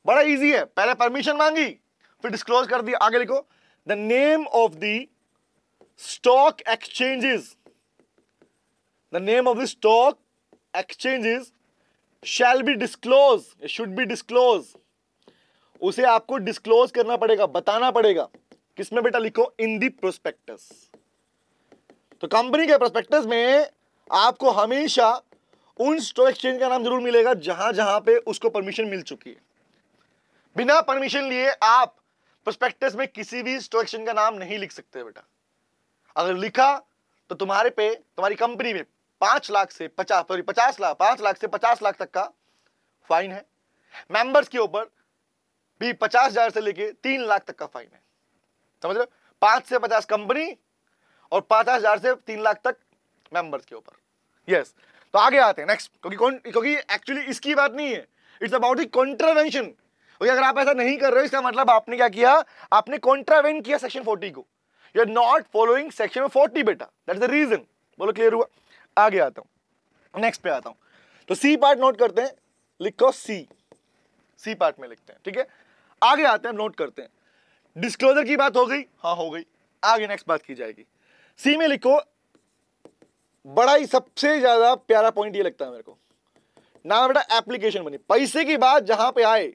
Speaker 1: बड़ा इजी है पहले परमिशन मांगी फिर डिस्क्लोज कर दिया आगे लिखो the name of the stock exchanges the name of the stock exchanges shall be disclose should be disclose उसे आपको डिस्कलोज करना पड़ेगा बताना पड़ेगा किसमें बेटा लिखो इन दी प्रोस्पेक्टस तो कंपनी के प्रोस्पेक्टस में आपको हमेशा उन स्टॉक एक्सचेंज का नाम जरूर मिलेगा जहां जहां पे उसको परमिशन मिल चुकी है बिना परमिशन लिए आप प्रोस्पेक्टस में किसी भी स्टॉक एक्सचेंज का नाम नहीं लिख सकते बेटा अगर लिखा तो तुम्हारे पे तुम्हारी कंपनी में पांच लाख से पचास सॉरी पचास लाख पांच लाख से पचास लाख तक का फाइन है मेंबर्स के ऊपर भी पचास हजार से लेके तीन लाख तक का फाइन है समझ रहे पांच से पचास कंपनी और पचास हजार से तीन लाख तक मेंबर्स के ऊपर यस yes. तो आगे आते हैं नेक्स्ट क्योंकि कौन क्योंकि एक्चुअली इसकी बात नहीं है इट्स अबाउट दी कॉन्ट्रावेंशन क्योंकि अगर आप ऐसा नहीं कर रहे हो इसका मतलब आपने क्या किया आपने कॉन्ट्रावेंट किया सेक्शन फोर्टी को you are not following section forty बेटा दैट इज द रीजन बोलो क्लियर हुआ आगे आता हूं नेक्स्ट पे आता हूं तो सी पार्ट नोट करते हैं लिखो सी सी पार्ट में लिखते हैं ठीक है आगे आते हैं नोट करते हैं डिस्क्लोजर की बात हो गई हाँ हो गई आगे नेक्स्ट बात की जाएगी सी में लिखो बड़ा ही सबसे ज्यादा प्यारा पॉइंट ये लगता है मेरे को ना बेटा एप्लीकेशन बनी पैसे की बात जहां पे आए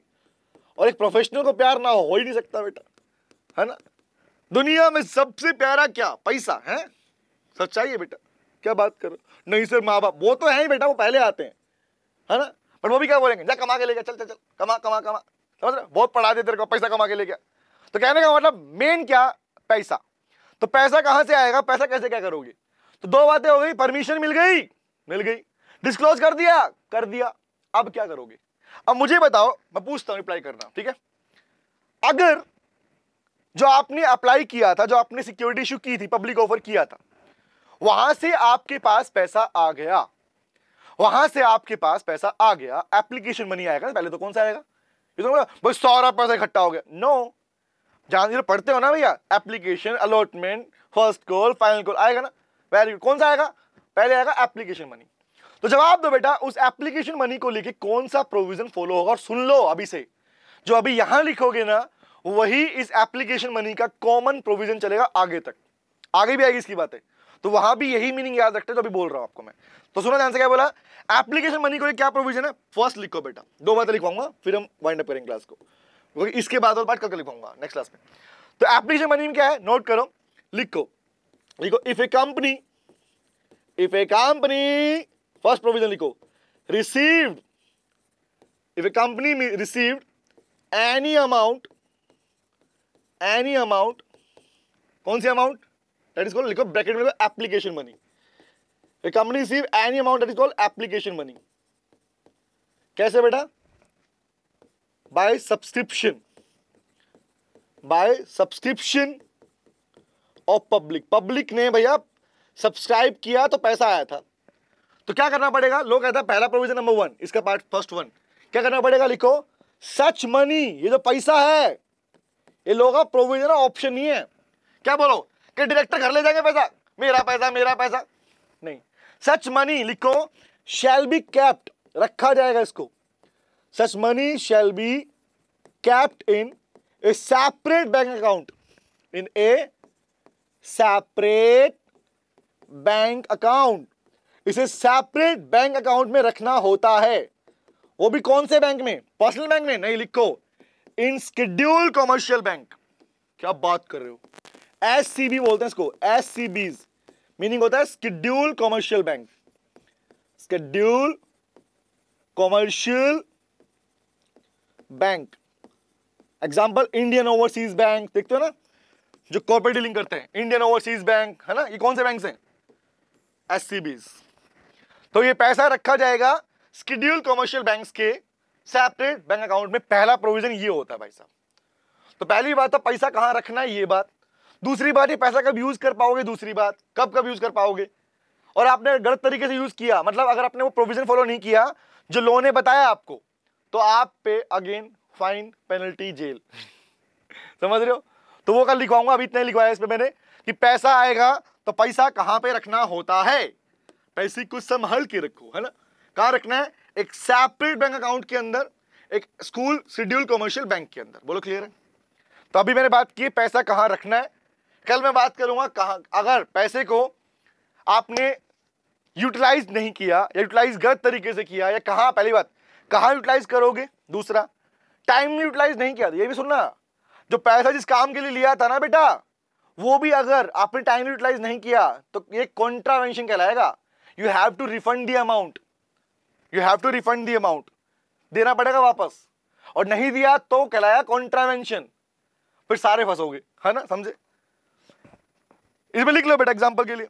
Speaker 1: और एक प्रोफेशनल को प्यार ना हो ही नहीं सकता बेटा है ना दुनिया में सबसे प्यारा क्या पैसा है सच्चाई है बेटा क्या बात कर नहीं सर माँ बाप वो तो है ही बेटा वो पहले आते हैं है ना बट वो भी क्या बोलेंगे जा कमा के ले गया चल चल चल कमा कमा कमा समझ रहे बहुत पढ़ा दे तेरे को पैसा कमा के ले गया तो कहने का मतलब मेन क्या पैसा तो पैसा कहाँ से आएगा पैसा कैसे क्या करोगे तो दो बातें हो गई परमिशन मिल गई मिल गई डिस्क्लोज कर दिया कर दिया अब क्या करोगे अब मुझे बताओ मैं पूछता हूँ रिप्लाई करना ठीक है अगर जो आपने अप्लाई किया था जो आपने सिक्योरिटी इशू की थी पब्लिक ऑफर किया था वहां से आपके पास पैसा आ गया वहां से आपके पास पैसा आ गया एप्लीकेशन मनी आएगा पहले तो कौन सा आएगा ये तो बोला पैसा इकट्ठा हो गया नो जहां पढ़ते हो ना भैया application allotment first call final call आएगा ना वेरी गुड कौन सा आएगा पहले आएगा एप्लीकेशन मनी तो जवाब दो बेटा उस एप्लीकेशन मनी को लेके कौन सा प्रोविजन फॉलो होगा और सुन लो अभी से जो अभी यहां लिखोगे ना वही इस एप्लीकेशन मनी का कॉमन प्रोविजन चलेगा आगे तक आगे भी आएगी इसकी बातें तो वहां भी यही मीनिंग याद रखते जो तो अभी बोल रहा हूं आपको मैं तो सुनो ध्यान से क्या बोला एप्लीकेशन मनी को क्या प्रोविजन है फर्स्ट लिखो बेटा दो बातें लिखवाऊंगा फिर हम वाइंड अप करेंगे क्लास को क्योंकि इसके बाद और बात करके लिखवाऊंगा नेक्स्ट क्लास में तो एप्लीकेशन मनी में क्या है नोट करो लिखो लिखो if a company if a company first provision लिखो received if a company received any amount any amount कौन सी अमाउंट that is called लिखो ब्रैकेट में application money a company receive any amount that is called application money कैसे बेटा by subscription by subscription of public public ने भैया सब्सक्राइब किया तो पैसा आया था तो क्या करना पड़ेगा लोग कहता है पहला प्रोविजन नंबर वन इसका पार्ट फर्स्ट वन क्या करना पड़ेगा लिखो सच मनी ये जो पैसा है ये लोग का प्रोविजन ऑप्शन नहीं है क्या बोलो कि डायरेक्टर घर ले जाएंगे पैसा मेरा पैसा मेरा पैसा नहीं सच मनी लिखो शैल बी कैप्ट रखा जाएगा इसको such money shall be kept in a separate bank account in a separate bank account इसे सेपरेट बैंक अकाउंट में रखना होता है वो भी कौन से बैंक में पर्सनल बैंक में नहीं लिखो इन स्केड्यूल कॉमर्शियल बैंक क्या बात कर रहे हो एस सी बी बोलते हैं इसको एस मीनिंग होता है schedule commercial bank schedule commercial bank example Indian Overseas Bank देखते हो ना जो कॉर्पोरेट डीलिंग करते हैं इंडियन ओवरसीज बैंक है ना ये कौन से बैंक हैं एस तो ये पैसा रखा जाएगा स्केड्यूल कॉमर्शियल बैंक के सेपरेट बैंक अकाउंट में पहला प्रोविजन ये होता है भाई साहब तो पहली बात तो पैसा कहां रखना है ये बात दूसरी बात ये पैसा कब यूज़ कर पाओगे दूसरी बात कब कब यूज़ कर पाओगे और आपने गलत तरीके से यूज़ किया मतलब अगर आपने वो प्रोविज़न फॉलो नहीं किया जो लॉ ने बताया आपको तो आप पे अगेन फाइन पेनल्टी जेल समझ रहे हो तो वो कल लिखवाऊंगा अभी इतना लिखवाया इस पर मैंने कि पैसा आएगा तो पैसा कहां पे रखना होता है पैसे को संभाल के रखो है ना कहां रखना है एक सेपरेट बैंक अकाउंट के अंदर एक स्कूल शेड्यूल कमर्शियल बैंक के अंदर बोलो क्लियर है तो अभी मैंने बात की पैसा कहां रखना है कल मैं बात करूंगा कहा अगर पैसे को आपने यूटिलाइज नहीं किया या यूटिलाइज गलत तरीके से किया या कहा पहली बात कहा यूटिलाइज करोगे दूसरा टाइम यूटिलाइज नहीं किया तो ये भी सुनना जो पैसा जिस काम के लिए लिया था ना बेटा वो भी अगर आपने टाइम यूटिलाइज नहीं किया तो ये कॉन्ट्रावेंशन कहलाएगा you have to refund the amount you have to refund the amount देना पड़ेगा वापस और नहीं दिया तो कहलाया कॉन्ट्रावेंशन फिर सारे फंसोगे है ना समझे इसमें लिख लो बेटा एग्जाम्पल के लिए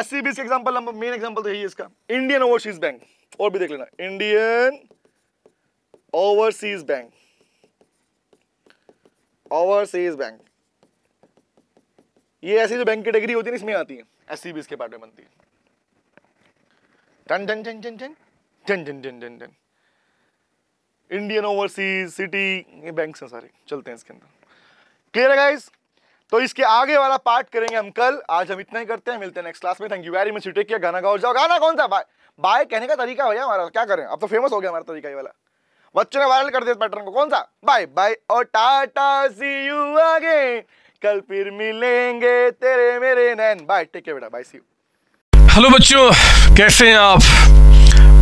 Speaker 1: S C B C example number main example तो यही है इसका इंडियन ओवरसीज बैंक और भी देख लेना Indian Overseas Bank overseas bank ये ऐसी जो बैंक कैटेगरी होती है इसमें आती है एस सी बी के पार्ट में बनती है टन टन टन टन टन टन टन टन टन टन इंडियन ओवरसीज सिटी ये बैंक्स हैं सारे चलते हैं इसके अंदर क्लियर है गाइस तो इसके आगे वाला पार्ट करेंगे हम कल आज हम इतना ही करते हैं मिलते हैं नेक्स्ट क्लास में thank you very much you take care गाना गाओ जाओ गाना कौन सा बाय बाय कहने का तरीका हो गया हमारा क्या करें अब तो फेमस हो गया हमारा तरीका ये वाला बच्चों ने वायरल कर दिया पैटर्न को कौन सा बाय बाय और टाटा सी यू आगे कल फिर मिलेंगे तेरे मेरे नैन बाय टेक केयर बेटा बाय सी यू
Speaker 2: हेलो बच्चों कैसे हैं आप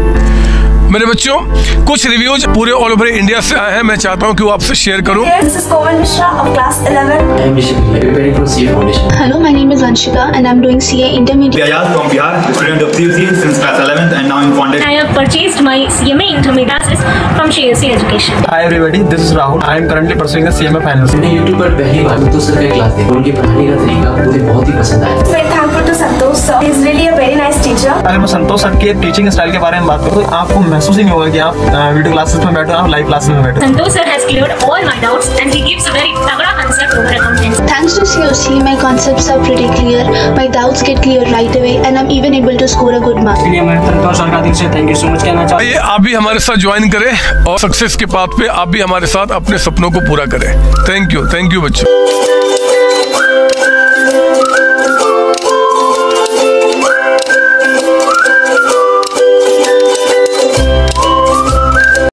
Speaker 2: मेरे बच्चों कुछ रिव्यूज पूरे ऑल ओवर इंडिया से आए हैं मैं चाहता हूँ कि वो आपसे शेयर करूँ
Speaker 1: हेलो माय नेम राहुल मैं संतोष सर के टीचिंग स्टाइल के बारे में बात करूं तो आपको महसूस ही नहीं होगा कि आप वीडियो क्लासेस में बैठो आप लाइव क्लासेस में बैठे बैठो Santosh sir has clear all my doubts
Speaker 2: and he gives a very तगड़ा आंसर टू मेरे comments
Speaker 1: thanks to COC my concepts are pretty clear my doubts get clear right away and I'm even able to score a good mark इसलिए मैं संतोष सर का दिल से थैंक यू सो मच कहना
Speaker 2: चाहता हूं आप भी हमारे साथ ज्वाइन करें और सक्सेस के पाथ पे आप भी हमारे साथ अपने सपनों को पूरा करें थैंक यू थैंक यू बच्चों